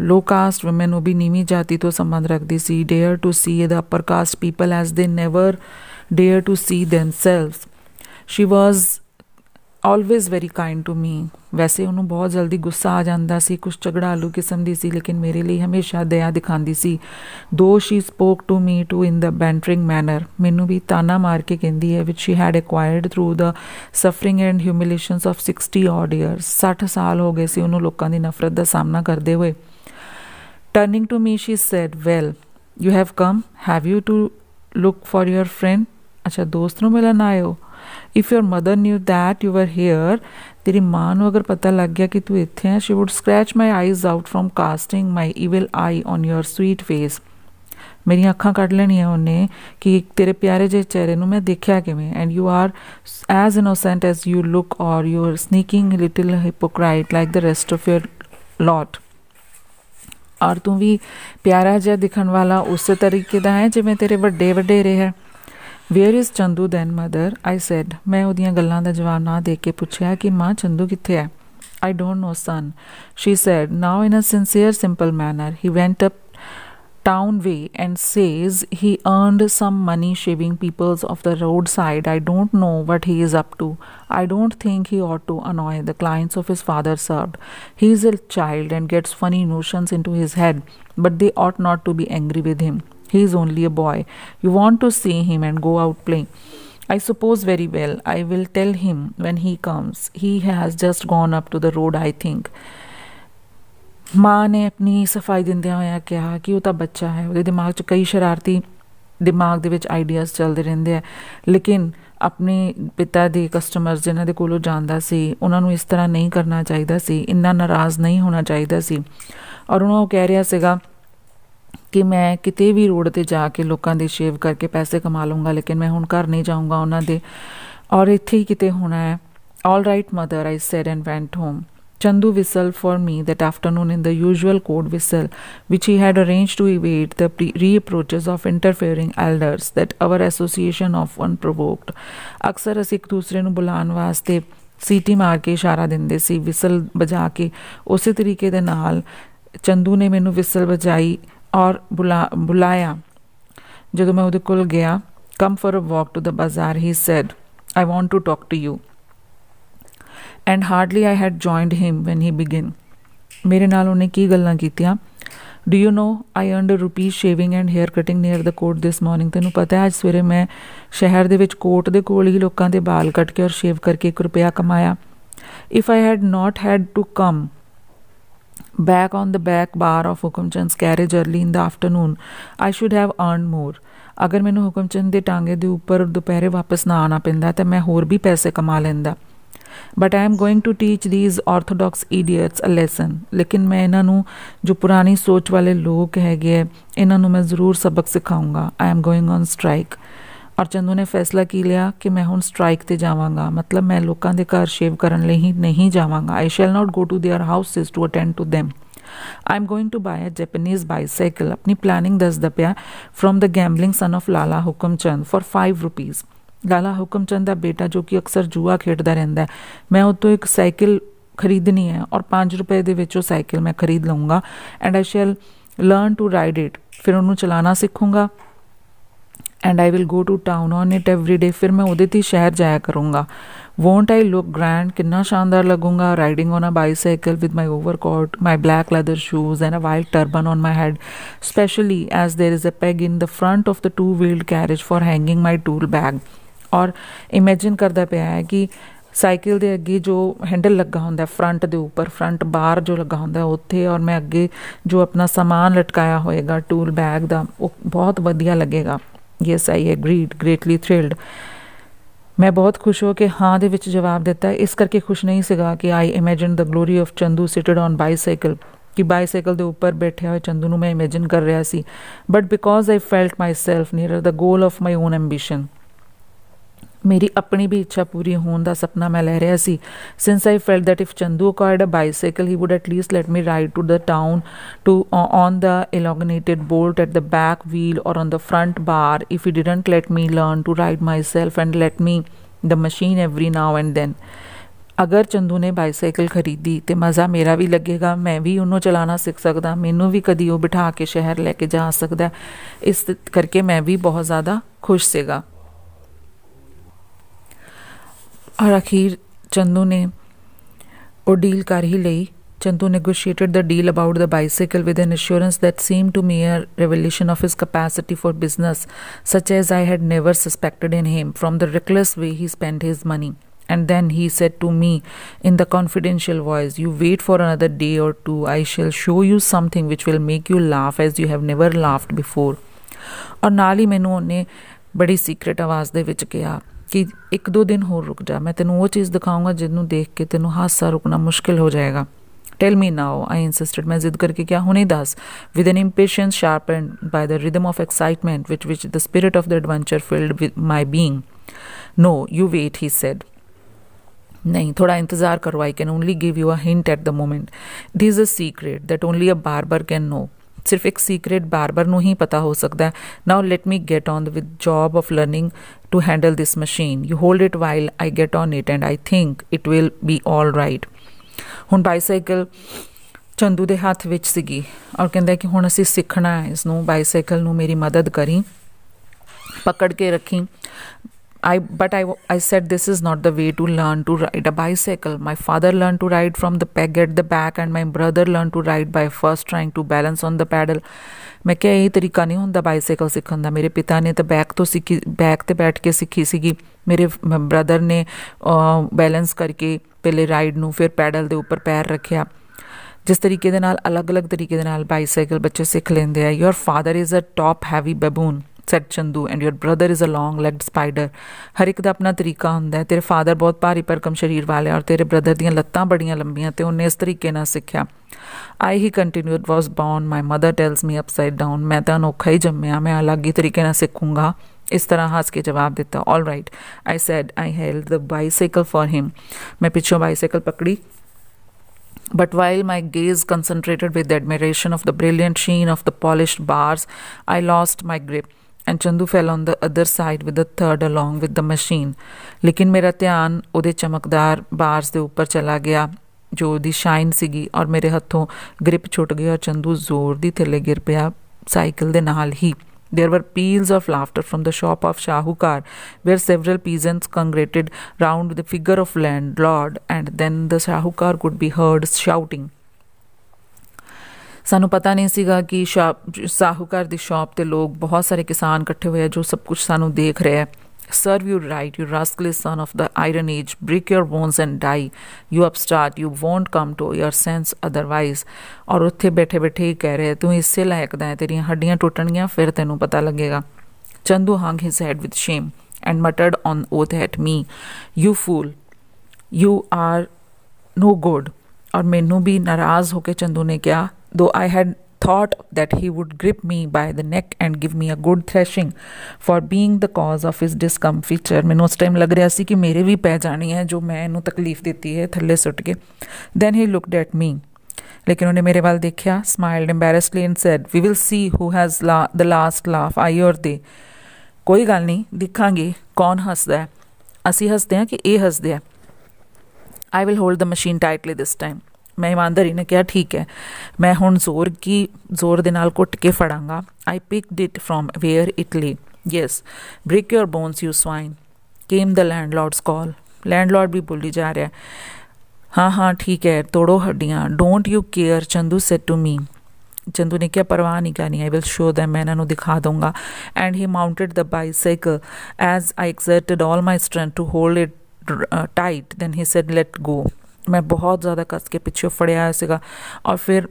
ਲੋ ਕਾਸਟ ਔਮਨ ਉਹ ਵੀ ਨੀਵੀਂ ਜਾਤੀ ਤੋਂ ਸੰਬੰਧ ਰੱਖਦੀ ਸੀ dare to see the upper caste people as they never dare to see themselves she was always very kind to me ਵੈਸੇ ਉਹਨੂੰ ਬਹੁਤ ਜਲਦੀ ਗੁੱਸਾ ਆ ਜਾਂਦਾ ਸੀ ਕੁਝ ਝਗੜਾਲੂ ਕਿਸਮ ਦੀ ਸੀ ਲੇਕਿਨ ਮੇਰੇ ਲਈ ਹਮੇਸ਼ਾ ਦਇਆ ਦਿਖਾਉਂਦੀ ਸੀ though she spoke to me too in the bantering manner ਮੈਨੂੰ ਵੀ ਤਾਨਾ ਮਾਰ ਕੇ ਕਹਿੰਦੀ ਹੈ which she had acquired through the suffering and humiliations of 60 odd years 60 ਸਾਲ ਹੋ ਗਏ ਸੀ ਉਹਨੂੰ ਲੋਕਾਂ ਦੀ ਨਫ਼ਰਤ ਦਾ ਸਾਹਮਣਾ ਕਰਦੇ ਹੋਏ turning to me she said well you have come have you to look for your friend ਅੱਛਾ ਦੋਸਤ ਨੂੰ ਮਿਲਣ ਆਇਓ if your mother knew that you are here ਤੇਰੀ ਮਾਂ ਨੂੰ ਅਗਰ ਪਤਾ ਲੱਗ ਗਿਆ ਕਿ ਤੂੰ ਇੱਥੇ ਹੈ she would scratch my eyes out from casting my evil eye on your sweet face ਮੇਰੀਆਂ ਅੱਖਾਂ ਕੱਢ ਲੈਣੀਆਂ ਉਹਨੇ ਕਿ ਤੇਰੇ ਪਿਆਰੇ ਜਿਹੇ ਚਿਹਰੇ ਨੂੰ ਮੈਂ ਦੇਖਿਆ ਕਿਵੇਂ and you are as innocent as you look or you are sneaking little hypocrite like the rest of your lot ਔਰ ਤੂੰ ਵੀ ਪਿਆਰਾ ਜਿਹਾ ਦਿਖਣ ਵਾਲਾ ਉਸੇ ਤਰੀਕੇ ਦਾ ਹੈ ਜਿਵੇਂ ਤੇਰੇ ਵੱਡੇ ਵਡੇਰੇ ਹੈ Where is Chandu, then, Mother? I said. Said ਮੈਂ ਉਹਦੀਆਂ ਗੱਲਾਂ ਦਾ ਜਵਾਬ ਨਾ ਦੇ ਕੇ ਪੁੱਛਿਆ ਕਿ ਮਾਂ ਚੰਦੂ ਕਿੱਥੇ ਹੈ I don't know son she said now in a sincere simple manner he went town way and says he earned some money shaving peoples of the roadside. I don't know what he is up to. I don't think he ought to annoy the clients of his father's shop. He is a child and gets funny notions into his head, but they ought not to be angry with him. He's only a boy. You want to see him and go out playing. I suppose very well. I will tell him when he comes. He has just gone up to the road, I think. ਮਾਂ ਨੇ ਆਪਣੀ ਸਫਾਈ ਦਿੰਦਿਆਂ ਹੋਇਆਂ ਕਿਹਾ ਕਿ ਉਹ ਤਾਂ ਬੱਚਾ ਹੈ ਉਹਦੇ ਦਿਮਾਗ 'ਚ ਕਈ ਸ਼ਰਾਰਤੀ ਦਿਮਾਗ ਦੇ ਵਿੱਚ ਆਈਡੀਆਜ਼ ਚੱਲਦੇ ਰਹਿੰਦੇ ਆ ਲੇਕਿਨ ਆਪਣੇ ਪਿਤਾ ਦੇ ਕਸਟਮਰਸ ਜਿਨ੍ਹਾਂ ਦੇ ਕੋਲੋਂ ਜਾਂਦਾ ਸੀ ਉਹਨਾਂ ਨੂੰ ਇਸ ਤਰ੍ਹਾਂ ਨਹੀਂ ਕਰਨਾ ਚਾਹੀਦਾ ਸੀ ਇੰਨਾ ਨਾਰਾਜ਼ ਨਹੀਂ ਹੋਣਾ ਚਾਹੀਦਾ ਸੀ ਔਰ ਉਹਨਾਂ ਉਹ ਕਹਿ ਰਿਹਾ ਸੀਗਾ ਕਿ ਮੈਂ ਕਿਤੇ ਵੀ ਰੋਡ ਤੇ ਜਾ ਕੇ ਲੋਕਾਂ ਦੇ ਸ਼ੇਵ ਕਰਕੇ ਪੈਸੇ ਕਮਾ ਲਵਾਂਗਾ ਲੇਕਿਨ ਮੈਂ ਹੁਣ ਘਰ ਨਹੀਂ ਜਾਊਂਗਾ ਉਹਨਾਂ ਦੇ ਔਰ ਇੱਥੇ ਹੀ ਕਿਤੇ ਹੋਣਾ ਹੈ all right mother I said and went home Chandu whistled for me that afternoon in the usual code whistle, which he had arranged to evade the pre- reproaches of interfering elders that our association often provoked. ਅਕਸਰ ਅਸੀਂ ਇੱਕ ਦੂਸਰੇ ਨੂੰ ਬੁਲਾਉਣ ਵਾਸਤੇ ਸੀਟੀ ਮਾਰ ਕੇ ਇਸ਼ਾਰਾ ਦਿੰਦੇ ਸੀ ਵਿਸਲ ਵਜਾ ਕੇ ਉਸੇ ਤਰੀਕੇ ਦੇ ਨਾਲ ਚੰਦੂ ਨੇ ਮੈਨੂੰ ਵਿਸਲ ਵਜਾਈ ਔਰ ਬੁਲਾ ਬੁਲਾਇਆ ਜਦੋਂ ਮੈਂ ਉਹਦੇ ਕੋਲ ਗਿਆ ਕਮ for a walk to the bazaar he said I want to talk to you and hardly I had joined him when he began ਮੇਰੇ ਨਾਲ ਉਹਨੇ ਕੀ ਗੱਲਾਂ ਕੀਤੀਆਂ do you know I earned a rupee shaving and hair cutting near the court this morning ਤੈਨੂੰ ਪਤਾ ਹੈ ਅੱਜ ਸਵੇਰੇ ਮੈਂ ਸ਼ਹਿਰ ਦੇ ਵਿੱਚ ਕੋਰਟ ਦੇ ਕੋਲ ਹੀ ਲੋਕਾਂ ਦੇ ਵਾਲ ਕੱਟ ਕੇ ਔਰ ਸ਼ੇਵ ਕਰਕੇ 1 ਰੁਪਿਆ ਕਮਾਇਆ if I had not had to come back on the back bar of Hukum Chand's carriage early in the afternoon. I should have earned more. ਅਗਰ ਮੈਨੂੰ ਹੁਕਮ ਚੰਦ ਦੇ ਟਾਂਗੇ ਦੇ ਉੱਪਰ ਦੁਪਹਿਰੇ ਵਾਪਸ ਨਾ ਆਣਾ ਪੈਂਦਾ ਤਾਂ ਮੈਂ ਹੋਰ ਵੀ ਪੈਸੇ ਕਮਾ ਲੈਂਦਾ but I am going to teach these orthodox idiots a lesson ਲੇਕਿਨ ਮੈਂ ਇਹਨਾਂ ਨੂੰ ਜੋ ਪੁਰਾਣੀ ਸੋਚ ਵਾਲੇ ਲੋਕ ਹੈਗੇ ਇਹਨਾਂ ਨੂੰ ਮੈਂ ਜ਼ਰੂਰ ਸਬਕ ਸਿਖਾਉਂਗਾ I am going on strike ਔਰ ਚੰਦੂ ਨੇ ਫੈਸਲਾ ਕੀ ਲਿਆ ਕਿ ਮੈਂ ਹੁਣ ਸਟ੍ਰਾਈਕ ਤੇ ਜਾਵਾਂਗਾ ਮਤਲਬ ਮੈਂ ਲੋਕਾਂ ਦੇ ਘਰ ਸ਼ੇਵ ਕਰਨ ਲਈ ਹੀ ਨਹੀਂ ਜਾਵਾਂਗਾ I shall not go to their houses to attend to them I am going to buy a Japanese bicycle ਆਪਣੀ ਪਲੈਨਿੰਗ ਦੱਸਦਾ ਪਿਆ from the gambling son of Lala Hukamchand for 5 rupees Lala Hukamchand ਦਾ ਬੇਟਾ ਜੋ ਕਿ ਅਕਸਰ ਜੂਆ ਖੇਡਦਾ ਰਹਿੰਦਾ ਮੈਂ ਉਹ ਤੋਂ ਇੱਕ ਸਾਈਕਲ ਖਰੀਦਣੀ ਹੈ ਔਰ 5 ਰੁਪਏ ਦੇ ਵਿੱਚ ਉਹ ਸਾਈਕਲ ਮੈਂ ਖਰੀਦ ਲਵਾਂਗਾ and I shall learn to ride it ਫਿਰ ਉਹਨੂੰ ਚਲਾਉਣਾ ਸਿੱਖੂੰਗਾ and I will go to town on it every day फिर मैं उदित ही शहर जाया करूँगा वोंट आई लुक ग्रैंड कितना शानदार लगूंगा riding on a bicycle with my over coat my black leather shoes and a white turban on my head specially as there is a peg in the front of the two wheeled carriage for hanging my tool bag और इमेजिन करता पे है कि साइकिल दे अगे जो हैंडल लगा ਹੁੰਦਾ फ्रंट ਦੇ ਉੱਪਰ फ्रंट बार जो लगा ਹੁੰਦਾ ਉੱਥੇ और मैं अगे जो अपना सामान ਲਟਕਾਇਆ होएगा टूल बैग का ਉਹ बहुत ਵਧੀਆ लगेगा ਯੈਸ ਆਈ ਐਗਰੀਡ ਗ੍ਰੇਟਲੀ ਥ੍ਰਿਲਡ ਮੈਂ ਬਹੁਤ ਖੁਸ਼ ਹੋ ਕੇ ਹਾਂ ਦੇ ਵਿੱਚ ਜਵਾਬ ਦਿੱਤਾ ਇਸ ਕਰਕੇ ਖੁਸ਼ ਨਹੀਂ ਸੀਗਾ ਕਿ I imagine the glory of Chandu seated on bicycle ਕਿ ਬਾਈਸਾਈਕਲ ਦੇ ਉੱਪਰ ਬੈਠਿਆ ਹੋਇਆ ਚੰਦੂ ਨੂੰ ਮੈਂ ਇਮੇਜਿਨ ਕਰ ਰਿਹਾ ਸੀ but because I felt myself near the goal of my own ambition ਮੇਰੀ ਆਪਣੀ ਵੀ ਇੱਛਾ ਪੂਰੀ ਹੋਣ ਦਾ ਸੁਪਨਾ ਮੈਂ ਲੈ ਰਿਹਾ ਸੀ ਸਿንስ I felt that if Chandu got a bicycle he would at least let me ride to the town too on the elongated bolt at the back wheel or on the front bar if he didn't let me learn to ride myself and let me the machine every now and then ਅਗਰ ਚੰਦੂ ਨੇ ਬਾਈਸਾਈਕਲ ਖਰੀਦੀ ਤੇ ਮਜ਼ਾ ਮੇਰਾ ਵੀ ਲੱਗੇਗਾ ਮੈਂ ਵੀ ਉਹਨੂੰ ਚਲਾਉਣਾ ਸਿੱਖ ਸਕਦਾ ਮੈਨੂੰ ਵੀ ਕਦੀ ਉਹ ਬਿਠਾ ਕੇ ਸ਼ਹਿਰ ਲੈ ਕੇ ਜਾ ਸਕਦਾ ਇਸ ਕਰਕੇ ਮੈਂ ਵੀ ਬਹੁਤ ਜ਼ਿਆਦਾ ਖੁਸ਼ ਸੀਗਾ ਔਰ ਅਖੀਰ ਚੰਦੂ ਨੇ ਉਹ ਡੀਲ ਕਰ ਹੀ ਲਈ Chandu negotiated the deal about the bicycle with an assurance that seem to me a revolution of his capacity for business such as I had never suspected in him from the reckless way he spend his money and then he said to me in the confidential voice you wait for another day or two I shall show you something which will make you laugh as you have never laughed before ਔਰ ਨਾਲ ਹੀ ਮੈਨੂੰ ਉਹਨੇ ਬੜੀ ਸੀਕ੍ਰੀਟ ਆਵਾਜ਼ ਦੇ ਵਿੱਚ ਕਿਹਾ ਕਿ ਇੱਕ ਦੋ ਦਿਨ ਹੋਰ रुक ਜਾ मैं तेन ਉਹ चीज दिखाऊंगा ਜਿਹਨੂੰ देख के तेन हादसा रुकना मुश्किल हो जाएगा tell me now I insisted मैं जिद करके क्या होने दस with an impatience sharpened by the rhythm of excitement which which the spirit of the adventure filled with my being no you wait he said नहीं थोड़ा इंतजार करो I can only give you a hint at the moment this is a secret that only a barber can know ਸਿਰਫ ਇੱਕ ਸੀਕ੍ਰੀਟ ਬਾਰਬਰ ਨੂੰ ਹੀ ਪਤਾ ਹੋ ਸਕਦਾ ਹੈ now let me get on with job of learning to handle this machine you hold it while I get on it and I think it will be all right ਹੁਣ ਬਾਈਸਾਈਕਲ ਚੰਦੂ ਦੇ ਹੱਥ ਵਿੱਚ ਸੀਗੀ ਔਰ ਕਹਿੰਦਾ ਕਿ ਹੁਣ ਅਸੀਂ ਸਿੱਖਣਾ ਹੈ ਇਸ ਨੂੰ ਬਾਈਸਾਈਕਲ ਨੂੰ ਮੇਰੀ ਮਦਦ ਕਰੀ ਪਕੜ ਕੇ ਰੱਖੀ I but I I said this is not the way to learn to ride a bicycle. My father learned to ride from the peg at the back, and my brother learned to ride by first trying to balance on the paddle. ਮੈਂ ਕਿਹਾ ਇਹ ਤਰੀਕਾ ਨਹੀਂ ਹੁੰਦਾ ਬਾਈਸਾਈਕਲ ਸਿੱਖਣ ਦਾ ਮੇਰੇ ਪਿਤਾ ਨੇ ਤਾਂ ਬੈਕ ਤੋਂ ਸਿੱਖੀ ਬੈਕ ਤੇ ਬੈਠ ਕੇ ਸਿੱਖੀ ਸੀਗੀ ਮੇਰੇ ਬ੍ਰਦਰ ਨੇ ਬੈਲੈਂਸ ਕਰਕੇ ਪਹਿਲੇ ਰਾਈਡ ਨੂੰ ਫਿਰ ਪੈਡਲ ਦੇ ਉੱਪਰ ਪੈਰ ਰੱਖਿਆ ਜਿਸ ਤਰੀਕੇ ਦੇ ਨਾਲ ਅਲੱਗ-ਅਲੱਗ ਤਰੀਕੇ ਦੇ ਨਾਲ ਬਾਈਸਾਈਕਲ ਬੱਚੇ ਸਿੱਖ ਲੈਂਦੇ ਆ your father is a top heavy baboon said Chandu and your brother is a long legged spider ਹਰ ਇੱਕ ਦਾ ਆਪਣਾ ਤਰੀਕਾ ਹੁੰਦਾ ਹੈ ਤੇਰੇ ਫਾਦਰ ਬਹੁਤ ਭਾਰੀ ਪਰਕਮ ਸਰੀਰ ਵਾਲੇ ਔਰ ਤੇਰੇ ਬ੍ਰਦਰ ਦੀਆਂ ਲੱਤਾਂ ਬੜੀਆਂ ਲੰਬੀਆਂ ਤੇ ਉਹਨੇ ਇਸ ਤਰੀਕੇ ਨਾਲ ਸਿੱਖਿਆ I he continued was born my mother tells me upside down ਮੈਂ ਤਾਂ ਅਨੋਖਾ ਹੀ ਜੰਮਿਆ ਮੈਂ ਅਲੱਗ ਹੀ ਤਰੀਕੇ ਨਾਲ ਸਿੱਖੂੰਗਾ ਇਸ ਤਰ੍ਹਾਂ ਹੱਸ ਕੇ ਜਵਾਬ ਦਿੱਤਾ all right I said I held the bicycle for him ਮੈਂ ਪਿੱਛੋਂ ਬਾਈਸਾਈਕਲ ਪਕੜੀ But while my gaze concentrated with the admiration of the brilliant sheen of the polished bars, I lost my grip. And Chandu fell on the other side with the third along with the machine ਲੇਕਿਨ ਮੇਰਾ ਧਿਆਨ ਉਹਦੇ ਚਮਕਦਾਰ ਬਾਰਸ ਦੇ ਉੱਪਰ ਚਲਾ ਗਿਆ ਜੋ ਉਹਦੀ ਸ਼ਾਈਨ ਸੀਗੀ ਔਰ ਮੇਰੇ ਹੱਥੋਂ ਗ੍ਰਿਪ ਛੁੱਟ ਗਈ ਔਰ ਚੰਦੂ ਜ਼ੋਰ ਦੀ ਥੱਲੇ ਗਿਰ ਪਿਆ ਸਾਈਕਲ ਦੇ ਨਾਲ ਹੀ There were peals of laughter from the shop of Shahukar, where several peasants congregated round the figure of landlord, and then the Shahukar could be heard shouting, ਸਾਨੂੰ ਪਤਾ ਨਹੀਂ ਸੀਗਾ ਕਿ ਸਾਹੂਕਾਰ ਦੀ ਸ਼ਾਪ ਤੇ ਲੋਕ ਬਹੁਤ ਸਾਰੇ ਕਿਸਾਨ ਇਕੱਠੇ ਹੋਏ ਆ ਜੋ ਸਭ ਕੁਝ ਸਾਨੂੰ ਦੇਖ ਰਿਹਾ ਆ serve you right, you rascally son of the iron age, break your bones and die, you upstart, you won't come to your sense otherwise. ਔਰ ਉੱਥੇ ਬੈਠੇ ਬੈਠੇ ਹੀ ਕਹਿ ਰਿਹਾ ਤੂੰ ਇਸੇ ਲਾਇਕਦਾ ਹੈ ਤੇਰੀਆਂ ਹੱਡੀਆਂ ਟੁੱਟਣਗੀਆਂ ਫਿਰ ਤੈਨੂੰ ਪਤਾ ਲੱਗੇਗਾ Chandu hung his head with shame and muttered an oath at me you fool you are no good ਔਰ ਮੈਨੂੰ ਵੀ ਨਾਰਾਜ਼ ਹੋ ਕੇ ਚੰਦੂ ਨੇ ਕਿਹਾ though I had thought that he would grip me by the neck and give me a good thrashing for being the cause of his discomfiture ਮੈਨੂੰ ਉਸ ਟਾਈਮ ਲੱਗ ਰਿਹਾ ਸੀ ਕਿ ਮੇਰੇ ਵੀ ਪੈ ਜਾਣੀ ਹੈ ਜੋ ਮੈਂ ਇਹਨੂੰ ਤਕਲੀਫ ਦਿੱਤੀ ਹੈ ਥੱਲੇ ਸੁੱਟ ਕੇ then he looked at me ਲੇਕਿਨ ਉਹਨੇ ਮੇਰੇ ਵੱਲ ਦੇਖਿਆ smiled embarrassedly and said we will see who has la- the last laugh i or they ਕੋਈ ਗੱਲ ਨਹੀਂ ਦੇਖਾਂਗੇ ਕੌਣ ਹੱਸਦਾ ਹੈ ਅਸੀਂ ਹੱਸਦੇ ਹਾਂ ਕਿ ਇਹ ਹੱਸਦੇ ਆ I will hold the machine tightly this time. ਮੈਂ ਇਮਾਨਦਾਰੀ ਨੇ ਕਿਹਾ ਠੀਕ ਹੈ ਮੈਂ ਹੁਣ ਜ਼ੋਰ ਕੀ ਜ਼ੋਰ ਦੇ ਨਾਲ ਕੁੱਟ ਕੇ ਫੜਾਂਗਾ I picked it from where it lay yes break your bones you swine came the landlord's call landlord ਵੀ ਬੋਲੀ ਜਾ ਰਿਹਾ ਹਾਂ ਹਾਂ ਠੀਕ ਹੈ ਤੋੜੋ ਹੱਡੀਆਂ don't you care Chandu said to me Chandu ਨੇ ਕਿਹਾ ਪਰਵਾਹ ਨਹੀਂ ਕਰਨੀ ਆਈ ਵਿਲ ਸ਼ੋ them ਮੈਂ ਇਹਨਾਂ ਨੂੰ ਦਿਖਾ ਦਊਂਗਾ and he mounted the bicycle as I exerted all my strength to hold it tight then he said let go ਮੈਂ ਬਹੁਤ ਜ਼ਿਆਦਾ ਕੱਸ ਕੇ ਪਿੱਛੇ ਫੜਿਆ ਸੀਗਾ ਔਰ ਫਿਰ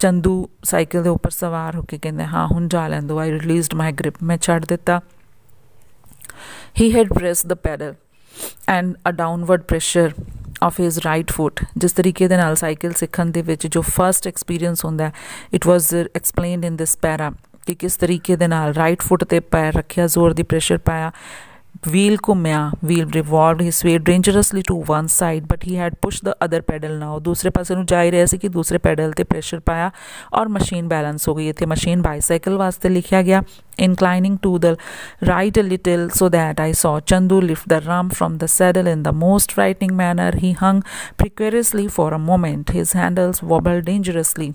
ਚੰਦੂ ਸਾਈਕਲ ਦੇ ਉੱਪਰ ਸਵਾਰ ਹੋ ਕੇ ਕਹਿੰਦਾ ਹਾਂ ਹੁਣ ਜਾ ਲੈਂਦੋ ਆਈ ਰਿਲੀਜ਼ਡ ਮਾਈ ਗ੍ਰਿਪ ਮੈਂ ਛੱਡ ਦਿੱਤਾ he had press the pedal and a downward pressure of his right foot ਜਿਸ ਤਰੀਕੇ ਦੇ ਨਾਲ ਸਾਈਕਲ ਸਿੱਖਣ ਦੇ ਵਿੱਚ ਜੋ ਫਰਸਟ ਐਕਸਪੀਰੀਅੰਸ ਹੁੰਦਾ it was explained in this para ਕਿ ਕਿਸ ਤਰੀਕੇ ਦੇ ਨਾਲ ਰਾਈਟ ਫੁੱਟ ਤੇ ਪੈਰ ਰੱਖਿਆ ਜ਼ੋਰ ਦੀ ਪ੍ਰੈਸ਼ਰ ਪਾਇਆ Wheel Kumya. Wheel revolved his way dangerously to one side, but he had pushed the other pedal now. दूसरे पासे ਨੂੰ ਜਾਈ ਰਿਹਾ ਸੀ ਕਿ ਦੂਸਰੇ ਪੈਡਲ ਤੇ ਪ੍ਰੈਸ਼ਰ ਪਾਇਆ ਔਰ ਮਸ਼ੀਨ ਬੈਲੈਂਸ ਹੋ ਗਈ ਇੱਥੇ ਮਸ਼ੀਨ ਬਾਈਸਾਈਕਲ ਵਾਸਤੇ ਲਿਖਿਆ ਗਿਆ inclining to the right a little so that I saw Chandu lift the ram from the saddle in the most frightening manner. He hung precariously for a moment, his handles wobbled dangerously.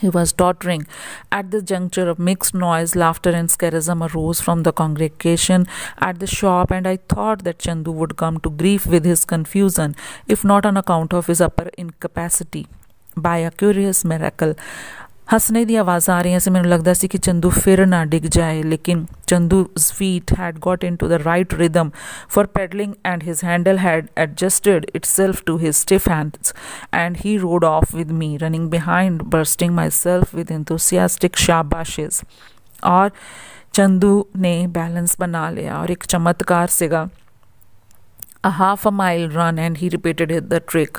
He was tottering. At this juncture, a mixed noise, laughter, and scarism arose from the congregation at the shop, and I thought that Chandu would come to grief with his confusion, if not on account of his upper incapacity. By a curious miracle, ਹੱਸਣੇ ਦੀ ਆਵਾਜ਼ ਆ ਰਹੀਆਂ ਸੀ ਮੈਨੂੰ ਲੱਗਦਾ ਸੀ ਕਿ ਚੰਦੂ ਫਿਰ ਨਾ ਡਿੱਗ ਜਾਏ ਲੇਕਿਨ Chandu's feet had got into the right rhythm for pedalling and his handle had adjusted itself to his stiff hands and he rode off with me running behind bursting myself with enthusiastic ਸ਼ਾਬਾਸ਼ਿਸ ਔਰ ਚੰਦੂ ਨੇ ਬੈਲੈਂਸ ਬਣਾ ਲਿਆ ਔਰ ਇੱਕ ਚਮਤਕਾਰ ਸੀਗਾ a half a mile run and he repeated the trick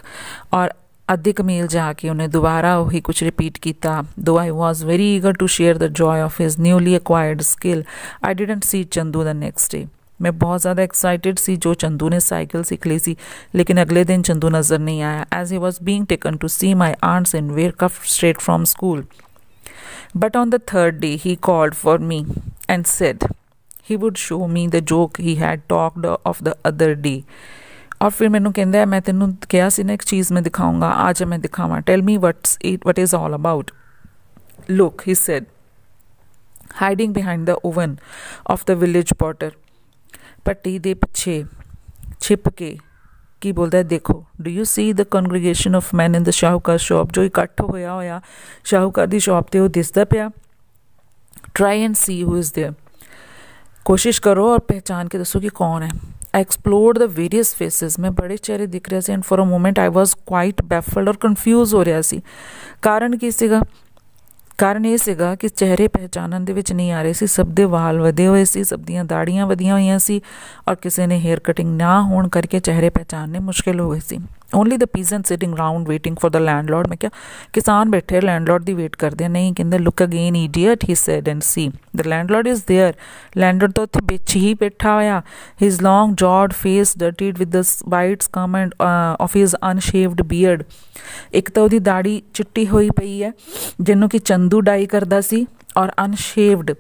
or अधिक मेल जाके उन्हें दोबारा वही कुछ रिपीट किया though I was very eager to share the joy of his newly acquired skill I didn't see Chandu the next day मैं बहुत ज़्यादा एक्साइटेड सी जो चंदू ने साइकिल सीख ली सी लेकिन अगले दिन चंदू नज़र नहीं आया as he was being taken to see my aunts in Verka straight from school but on the third day he called for me and said he would show me the joke he had talked of the other day ਔਰ ਫਿਰ ਮੈਨੂੰ ਕਹਿੰਦਾ ਮੈਂ ਤੈਨੂੰ ਕਿਹਾ ਸੀ ਨਾ ਇੱਕ ਚੀਜ਼ ਮੈਂ ਦਿਖਾਉਂਗਾ ਅੱਜ ਮੈਂ ਦਿਖਾਵਾਂ tell me what's it what is all about look he said hiding behind the oven of the village potter ਪੱਟੀ ਦੇ ਪਿੱਛੇ ਛਿਪ ਕੇ ਕੀ ਬੋਲਦਾ ਦੇਖੋ do you see the congregation of men in the ਸ਼ਾਹੂਕਾਰ ਸ਼ਾਪ ਜੋ ਇਕੱਠ ਹੋਇਆ ਹੋਇਆ ਸ਼ਾਹੂਕਾਰ ਦੀ ਸ਼ਾਪ ਤੇ ਉਹ ਦਿਸਦਾ ਪਿਆ try and see who is there ਕੋਸ਼ਿਸ਼ ਕਰੋ ਔਰ ਪਹਿਚਾਨ ਕੇ ਦੱਸੋ ਕਿ ਕੌਣ ਹੈ I explored the various faces. मैं बड़े चेहरे दिख रहे थे and for a moment I was quite baffled और ਕਨਫਿਊਜ਼ ਹੋ ਰਿਹਾ ਸੀ ਕਾਰਨ ਕੀ ਸੀਗਾ ਕਾਰਨ ਇਹ ਸੀਗਾ ਕਿ ਚਿਹਰੇ ਪਹਿਚਾਨਣ ਦੇ ਵਿੱਚ ਨਹੀਂ ਆ ਰਹੇ ਸੀ ਸਭ ਦੇ ਵਾਲ ਵਧੇ ਹੋਏ ਸੀ ਸਭ ਦੀਆਂ ਦਾੜੀਆਂ ਵਧੀਆਂ ਹੋਈਆਂ ਸੀ ਔਰ ਕਿਸੇ ਨੇ ਹੇਅਰ ਕਟਿੰਗ ਨਾ ਹੋਣ ਕਰਕੇ ਚਿਹਰੇ ਪਹਿਚਾਨਨੇ ਮੁਸ਼ਕਿਲ ਹੋ ਗਏ ਸੀ only the peasant sitting round waiting for the landlord ਮੈਂ ਕਿਹਾ ਕਿਸਾਨ ਬੈਠੇ ਲੈਂਡਲॉर्ड ਦੀ ਵੇਟ ਕਰਦੇ ਨਹੀਂ ਕਹਿੰਦੇ look again idiot he said and see the landlord is there landlord ਤਾਂ ਉੱਥੇ ਵਿੱਚ ਹੀ ਬੈਠਾ ਹੋਇਆ his long jawed face dirtied with the white scum and of his unshaved beard ਇੱਕ ਤਾਂ ਉਹਦੀ ਦਾੜੀ ਚਿੱਟੀ ਹੋਈ ਪਈ ਹੈ ਜਿਹਨੂੰ ਕਿ ਚੰਦੂ ਡਾਈ ਕਰਦਾ ਸੀ ਔਰ ਅਨਸ਼ੇਵਡ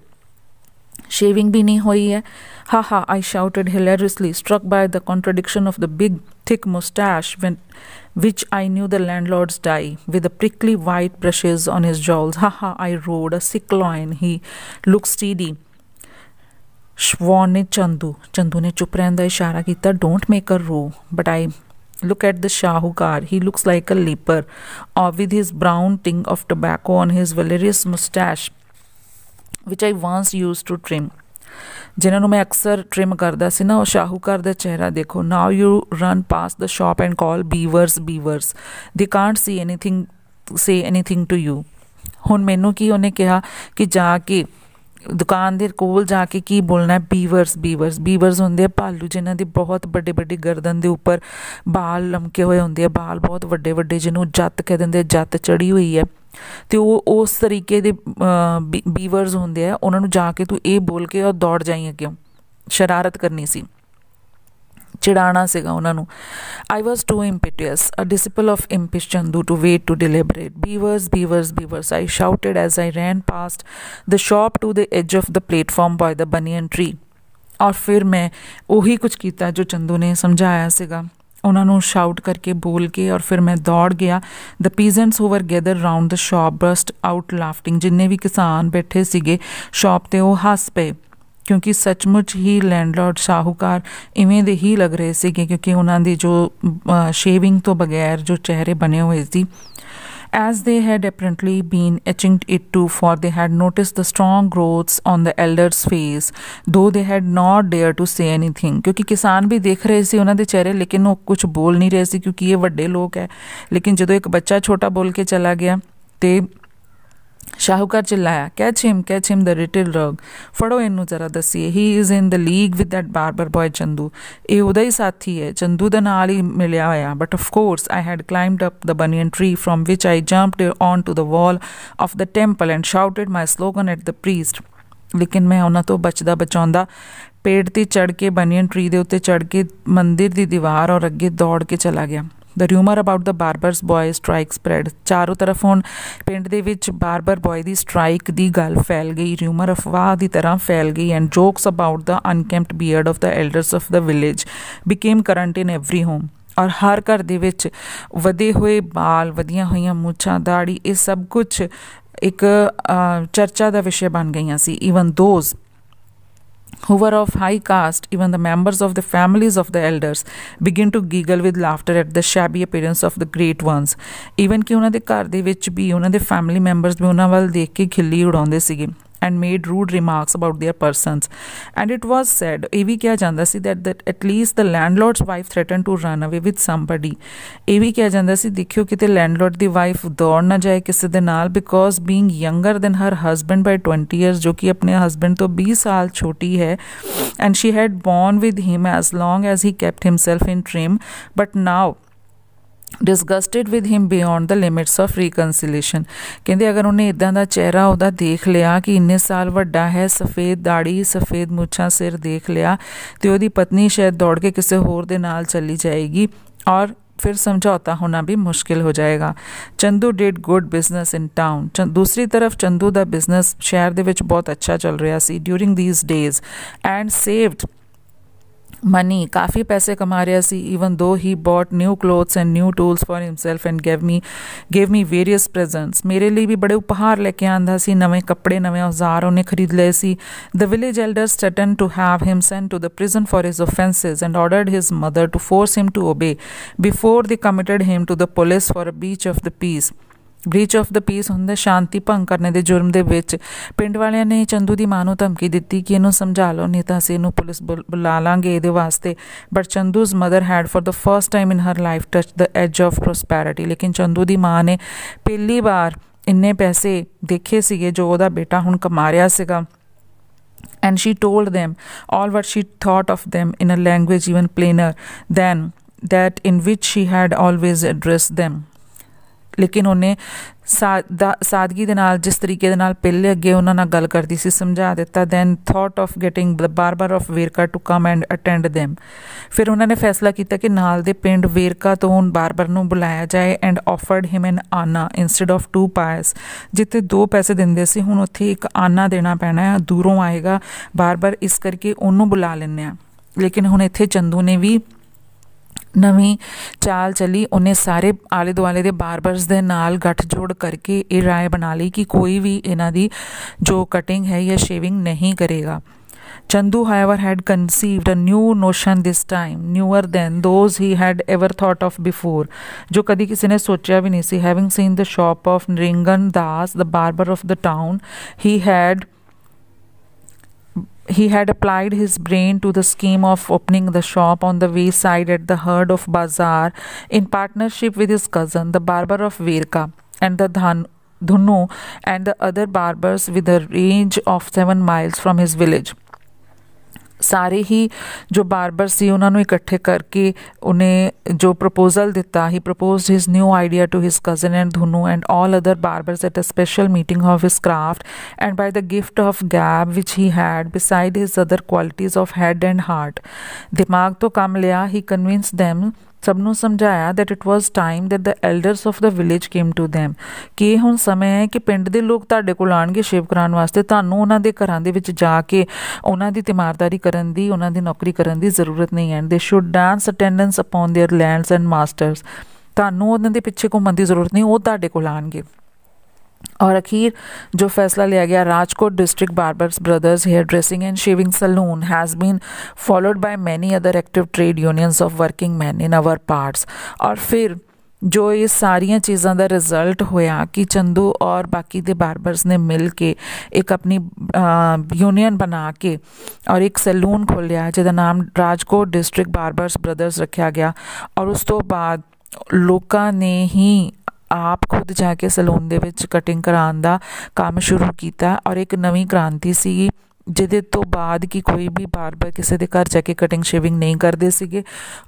शेविंग भी नहीं हुई है ha ha I shouted hilariously struck by the contradiction of the big thick moustache which I knew the land landlord's dye with a prickly white brushes on his jowls ha ha I rode a सिकलॉइन ही लुक स्टीडी श्वान ने चंदू चंदू ने चुप रहने का इशारा किया don't make a row but I look at the shahukar he looks like a leper with his brown tinge of tobacco on his walrus moustache which I once used to trim ਜਿਨ੍ਹਾਂ ਨੂੰ ਮੈਂ ਅਕਸਰ ਟ੍ਰਿਮ ਕਰਦਾ ਸੀ ਨਾ ਉਹ ਸ਼ਾਹੂਕਾਰ ਦਾ ਚਿਹਰਾ ਦੇਖੋ now you run past the shop and call beavers beavers ਦੇ can't see anything say anything to you ਹੁਣ ਮੈਨੂੰ ਕੀ ਉਹਨੇ ਕਿਹਾ ਕਿ ਜਾ ਕੇ ਦੁਕਾਨ ਦੇ ਕੋਲ ਜਾ ਕੇ ਕੀ ਬੋਲਣਾ ਹੈ ਬੀਵਰਸ ਬੀਵਰਸ ਬੀਵਰਸ ਹੁੰਦੇ ਆ ਭਾਲੂ ਜਿਨ੍ਹਾਂ ਦੇ ਬਹੁਤ ਵੱਡੇ ਵੱਡੇ ਗਰਦਨ ਦੇ ਉੱਪਰ ਬਾਲ ਲਮਕੇ ਹੋਏ ਹੁੰਦੇ ਆ ਬਾਲ ਬਹੁਤ ਵੱਡੇ ਵੱਡੇ ਜਿਹਨੂੰ ਜੱਤ ਕਹਿ ਦਿੰਦੇ ਆ ਜੱਤ ਚੜੀ ਹੋਈ ਹੈ ਤੇ ਉਹ ਉਸ ਤਰੀਕੇ ਦੇ ਬੀਵਰਸ ਹੁੰਦੇ ਆ ਉਹਨਾਂ ਨੂੰ ਜਾ ਕੇ ਤੂੰ ਇਹ ਬੋਲ ਕੇ ਔਰ ਦੌੜ ਜਾਈਂ ਕਿਉਂ ਸ਼ਰਾਰਤ ਕਰਨੀ ਸੀ ਚਿੜਾਣਾ ਸੀਗਾ ਉਹਨਾਂ ਨੂੰ I was too impetuous a disciple of impish Chandu to wait to deliberate beavers beavers beavers I shouted as I ran past the shop to the edge of the platform by the banyan tree ਔਰ ਫਿਰ ਮੈਂ ਉਹੀ ਕੁਝ ਕੀਤਾ ਜੋ ਚੰਦੂ ਨੇ ਸਮਝਾਇਆ ਸੀਗਾ ਉਹਨਾਂ ਨੂੰ ਸ਼ਾਊਟ ਕਰਕੇ ਬੋਲ ਕੇ ਔਰ ਫਿਰ ਮੈਂ ਦੌੜ ਗਿਆ ਦ peasants who were gather round the shop burst out laughing ਜਿੰਨੇ ਵੀ ਕਿਸਾਨ ਬੈਠੇ ਸੀਗੇ ਸ਼ਾਪ ਤੇ ਉਹ ਹੱਸ ਪਏ ਕਿਉਂਕਿ ਸੱਚਮੁੱਚ ਹੀ ਲੈਂਡਲਾਰਡ ਸ਼ਾਹੂਕਾਰ ਇਵੇਂ ਦੇ ਹੀ ਲੱਗ ਰਹੇ ਸੀਗੇ ਕਿਉਂਕਿ ਉਹਨਾਂ ਦੀ ਜੋ ਸ਼ੇਵਿੰਗ ਤੋਂ ਬਗੈਰ ਜੋ ਚਿਹਰੇ ਬਣੇ ਹੋਏ ਸੀ as they had apparently been etching it too, for they had noticed the strong growths on the elder's face, though they had not dared to say anything. ਕਿਉਂਕਿ ਕਿਸਾਨ ਵੀ ਦੇਖ ਰਹੇ ਸੀ ਉਹਨਾਂ ਦੇ ਚਿਹਰੇ ਲੇਕਿਨ ਉਹ ਕੁਝ ਬੋਲ ਨਹੀਂ ਰਹੇ ਸੀ ਕਿਉਂਕਿ ਇਹ ਵੱਡੇ ਲੋਕ ਹੈ ਲੇਕਿਨ ਜਦੋਂ ਇੱਕ ਬੱਚਾ ਛੋਟਾ ਬੋਲ ਕੇ ਚਲਾ ਗਿਆ ਤੇ ਸ਼ਾਹੂਕਰ ਚਿੱਲਾਇਆ ਕੈਚ ਹਿਮ ਕੈਚ ਹਿਮ ਦ ਰਿਟਲ ਰਗ ਫੜੋ ਇਹਨੂੰ ਜ਼ਰਾ ਦਸੀਏ he is in the league with that barber boy Chandu ਇਹ ਉਹਦਾ ਹੀ ਸਾਥੀ ਹੈ ਚੰਦੂ ਦੇ ਨਾਲ ਹੀ ਮਿਲਿਆ ਹੋਇਆ but of course I had climbed up the banyan tree from which I jumped on to the wall of the temple and shouted my slogan at the priest ਲੇਕਿਨ ਮੈਂ ਉਹਨਾਂ ਤੋਂ ਬਚਦਾ ਬਚਾਉਂਦਾ ਪੇੜ ਤੇ ਚੜ ਕੇ ਬਨੀਅਨ ਟ੍ਰੀ ਦੇ ਉੱਤੇ ਚੜ ਕੇ ਮੰਦਿਰ ਦੀ ਦੀਵਾਰ ਔਰ ਅੱਗੇ ਦੌੜ ਕੇ ਚਲਾ ਗਿਆ the rumour about the barber's boy strike spread ਚਾਰੋਂ ਤਰਫ ਹੁਣ ਪਿੰਡ ਦੇ ਵਿੱਚ ਬਾਰਬਰ ਬॉय ਦੀ ਸਟ੍ਰਾਈਕ ਦੀ ਗੱਲ ਫੈਲ ਗਈ ਰਿਊਮਰ ਅਫਵਾਹ ਦੀ ਤਰ੍ਹਾਂ ਫੈਲ ਗਈ and jokes about the unkempt beard of the elders of the village became current in every home ਔਰ ਹਰ ਘਰ ਦੇ ਵਿੱਚ ਵਧੇ ਹੋਏ ਬਾਲ ਵਧੀਆਂ ਹੋਈਆਂ ਮੂਛਾਂ ਦਾੜੀ ਇਹ ਸਭ ਕੁਝ ਇੱਕ ਚਰਚਾ ਦਾ ਵਿਸ਼ੇ ਬਣ ਗਈਆਂ ਸੀ even those who were of high caste, even the members of the families of the elders, begin to giggle with laughter at the shabby appearance of the great ones. Even ਕਿ ਉਹਨਾਂ ਦੇ ਘਰ ਦੇ ਵਿੱਚ ਵੀ ਉਹਨਾਂ ਦੇ ਫੈਮਿਲੀ ਮੈਂਬਰਸ ਵੀ ਉਹਨਾਂ ਵੱਲ ਦੇਖ ਕੇ ਖਿੱਲੀ ਉਡਾਉਂਦੇ ਸੀਗੇ and made rude remarks about their persons. And it was said, Avi kya janda si that, that at least the landlord's wife threatened to run away with somebody. A.V. ਕਿਹਾ ਜਾਂਦਾ ਸੀ ki the landlord the wife ਦੌੜ na jaye ਕਿਸੇ ਦੇ because being younger than her husband by 20 years ਜੋ ਕਿ husband to 20 saal choti hai, and she had borne with him as long as he kept himself in trim but now disgusted with him beyond the limits of reconciliation ਕਹਿੰਦੇ ਅਗਰ ਉਹਨੇ ਇਦਾਂ ਦਾ ਚਿਹਰਾ ਉਹਦਾ ਦੇਖ ਲਿਆ ਕਿ ਇੰਨੇ ਸਾਲ ਵੱਡਾ ਹੈ ਸਫੇਦ ਦਾੜੀ ਸਫੇਦ ਮੁੱਛਾਂ ਸਿਰ ਦੇਖ ਲਿਆ ਤੇ ਉਹਦੀ ਪਤਨੀ ਸ਼ਾਇਦ ਦੌੜ ਕੇ ਕਿਸੇ ਹੋਰ ਦੇ ਨਾਲ ਚਲੀ ਜਾਏਗੀ ਔਰ ਫਿਰ ਸਮਝੌਤਾ ਹੋਣਾ ਵੀ ਮੁਸ਼ਕਿਲ ਹੋ ਜਾਏਗਾ Chandu did good business in town ਦੂਸਰੀ ਤਰਫ ਚੰਦੂ ਦਾ ਬਿਜ਼ਨਸ ਸ਼ਹਿਰ ਦੇ ਵਿੱਚ ਬਹੁਤ ਅੱਛਾ ਚੱਲ ਰਿਹਾ ਸੀ during these days and saved money kafi paise kamariya si even though he bought new clothes and new tools for himself and gave me gave me various presents mere liye bhi bade upahar leke aanda si nave kapde nave auzar unne khareed si the village elders threatened to have him sent to the prison for his offenses and ordered his mother to force him to obey before they committed him to the police for a breach of the peace breach of the peace ਹੁੰਦਾ ਸ਼ਾਂਤੀ ਭੰਗ ਕਰਨ ਦੇ ਜੁਰਮ ਦੇ ਵਿੱਚ ਪਿੰਡ ਵਾਲਿਆਂ ਨੇ ਚੰਦੂ ਦੀ ਮਾਂ ਨੂੰ ਧਮਕੀ ਦਿੱਤੀ ਕਿ ਇਹਨੂੰ ਸਮਝਾ ਲਓ ਨਹੀਂ ਤਾਂ ਅਸੀਂ ਇਹਨੂੰ ਪੁਲਿਸ ਬੁਲਾ ਲਾਂਗੇ ਇਹਦੇ ਵਾਸਤੇ but Chandu's mother had for the first time in her life touch the edge of prosperity ਲੇਕਿਨ ਚੰਦੂ ਦੀ ਮਾਂ ਨੇ ਪਹਿਲੀ ਵਾਰ ਇੰਨੇ ਪੈਸੇ ਦੇਖੇ ਸੀਗੇ ਜੋ ਉਹਦਾ ਬੇਟਾ ਹੁਣ ਕਮਾ ਰਿਹਾ ਸੀਗਾ and she told them all what she thought of them in a language even plainer than that in which she had always addressed them ਲੇਕਿਨ ਉਹਨੇ ਸਾਦਾ ਸਾਦਗੀ ਦੇ ਨਾਲ ਜਿਸ ਤਰੀਕੇ ਦੇ ਨਾਲ ਪਹਿਲੇ ਅੱਗੇ ਉਹਨਾਂ ਨਾਲ ਗੱਲ ਕਰਦੀ ਸੀ ਸਮਝਾ ਦਿੱਤਾ ਦੈਨ ਥਾਟ ਆਫ ਗੈਟਿੰਗ ਬਾਰ-ਬਾਰ ਆਫ ਵੇਰਕਾ to come and attend them ਫਿਰ ਉਹਨਾਂ ਨੇ ਫੈਸਲਾ ਕੀਤਾ ਕਿ ਨਾਲ ਦੇ ਪਿੰਡ ਵੇਰਕਾ ਤੋਂ ਹੁਣ ਬਾਰਬਰ ਨੂੰ ਬੁਲਾਇਆ ਜਾਏ ਐਂਡ ਆਫਰਡ ਹਿਮ ਐਨ ਆਨਾ ਇਨਸਟੈਡ ਆਫ ਟੂ ਪਾਇਸ ਜਿੱਤੇ ਦੋ ਪੈਸੇ ਦਿੰਦੇ ਸੀ ਹੁਣ ਉੱਥੇ ਇੱਕ ਆਨਾ ਦੇਣਾ ਪੈਣਾ ਹੈ ਦੂਰੋਂ ਆਏਗਾ ਬਾਰਬਰ ਇਸ ਕਰਕੇ ਉਹਨੂੰ ਬੁਲਾ ਲੈਣੇ ਆ ਲੇਕਿਨ ਹੁਣ ਇੱਥੇ ਚੰਦੂ ਨੇ ਵੀ ਨਵੀਂ ਚਾਲ ਚਲੀ ਉਹਨੇ ਸਾਰੇ ਆਲੇ ਦੁਆਲੇ ਦੇ ਬਾਰਬਰਸ ਦੇ ਨਾਲ ਗੱਠਜੋੜ ਕਰਕੇ ਇਹ ਰਾਏ ਬਣਾ ਲਈ ਕਿ ਕੋਈ ਵੀ ਇਹਨਾਂ ਦੀ ਜੋ ਕਟਿੰਗ ਹੈ ਜਾਂ ਸ਼ੇਵਿੰਗ ਨਹੀਂ ਕਰੇਗਾ Chandu, however, had conceived a new notion this time, newer than those he had ever thought of before. ਜੋ ਕਦੀ ਕਿਸੇ ਨੇ ਸੋਚਿਆ ਵੀ ਨਹੀਂ ਸੀ having seen the shop of Ringan Das, the barber of the town, he had he had applied his brain to the scheme of opening the shop on the wayside at the herd of bazaar in partnership with his cousin, the barber of Virka, and the Dhan- Dhanu and the other barbers with a range of seven miles from his village. ਸਾਰੇ ਹੀ ਜੋ ਬਾਰਬਰ ਸੀ ਉਹਨਾਂ ਨੂੰ ਇਕੱਠੇ ਕਰਕੇ ਉਹਨੇ ਜੋ ਪ੍ਰਪੋਜ਼ਲ ਦਿੱਤਾ he proposed his new idea to his cousin and Dhunu and all other barbers at a special meeting of his craft and by the gift of gab which he had beside his other qualities of head and heart ਦਿਮਾਗ ਤੋਂ ਕੰਮ ਲਿਆ ਹੀ ਕਨਵਿੰਸ them ਸਭ ਨੂੰ ਸਮਝਾਇਆ that it was time that the elders of the village came to them ਕਿ ਹੁਣ ਸਮੇਂ ਹੈ ਕਿ ਪਿੰਡ ਦੇ ਲੋਕ ਤੁਹਾਡੇ ਕੋਲ ਆਣਗੇ ਸ਼ੇਵ ਕਰਾਉਣ ਵਾਸਤੇ ਤੁਹਾਨੂੰ ਉਹਨਾਂ ਦੇ ਘਰਾਂ ਦੇ ਵਿੱਚ ਜਾ ਕੇ ਉਹਨਾਂ ਦੀ ਤਿਮਾਰਦਾਰੀ ਕਰਨ ਦੀ ਉਹਨਾਂ ਦੀ ਨੌਕਰੀ ਕਰਨ ਦੀ ਜ਼ਰੂਰਤ ਨਹੀਂ and they should dance attendance upon their lands and masters ਤੁਹਾਨੂੰ ਉਹਨਾਂ ਦੇ ਪਿੱਛੇ ਘੁੰਮਣ ਦੀ ਜ਼ਰੂਰਤ ਨਹੀਂ ਉਹ ਤੁਹਾਡੇ ਕੋਲ ਆਣਗੇ और आखिर जो फैसला लिया गया Rajkot district barbers brothers hair dressing and shaving saloon has been followed by many other active trade unions of working man in our parts और फिर जो ये सारिया चीज़ों का रिजल्ट होया कि चंदू और बाकी दे बार्बर्स ने मिल के एक अपनी यूनियन बना के और एक सैलून खोलिया जिदा नाम राजकोट डिस्ट्रिक्ट बार्बर्स ब्रदर्स रखा गया और उस तो बाद ने ही ਆਪ ਖੁਦ ਜਾ ਕੇ ਸਲੂਨ ਦੇ ਵਿੱਚ ਕਟਿੰਗ ਕਰਾਉਣ ਦਾ ਕੰਮ ਸ਼ੁਰੂ ਕੀਤਾ ਔਰ ਇੱਕ ਨਵੀਂ ਕ੍ਰਾਂਤੀ ਸੀ ਜਿਹਦੇ ਤੋਂ ਬਾਅਦ ਕੀ ਕੋਈ ਵੀ ਬਾਰ-ਬਾਰ ਕਿਸੇ ਦੇ ਘਰ ਜਾ ਕੇ ਕਟਿੰਗ ਸ਼ੇਵਿੰਗ ਨਹੀਂ ਕਰਦੇ ਸੀਗੇ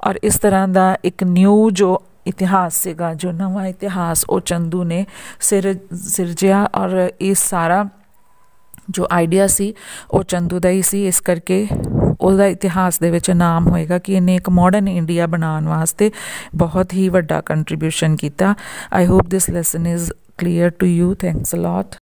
ਔਰ ਇਸ ਤਰ੍ਹਾਂ ਦਾ ਇੱਕ ਨਿਊ ਜੋ ਇਤਿਹਾਸ ਸੀਗਾ ਜੋ ਨਵਾਂ ਇਤਿਹਾਸ ਉਹ ਚੰਦੂ ਨੇ ਸਿਰ ਸਿਰਜਿਆ ਔਰ ਇਹ ਸਾਰਾ ਜੋ ਆਈਡੀਆ ਸੀ ਉਹ ਚੰਦੂ ਦਾ ਹੀ ਸੀ ਇਸ ਕਰਕੇ ਉਹਦਾ ਇਤਿਹਾਸ ਦੇ ਵਿੱਚ ਨਾਮ ਹੋਏਗਾ ਕਿ ਇਹਨੇ ਇੱਕ ਮਾਡਰਨ ਇੰਡੀਆ ਬਣਾਉਣ ਵਾਸਤੇ ਬਹੁਤ ਹੀ ਵੱਡਾ ਕੰਟਰੀਬਿਊਸ਼ਨ ਕੀਤਾ I hope this lesson is clear to you thanks a lot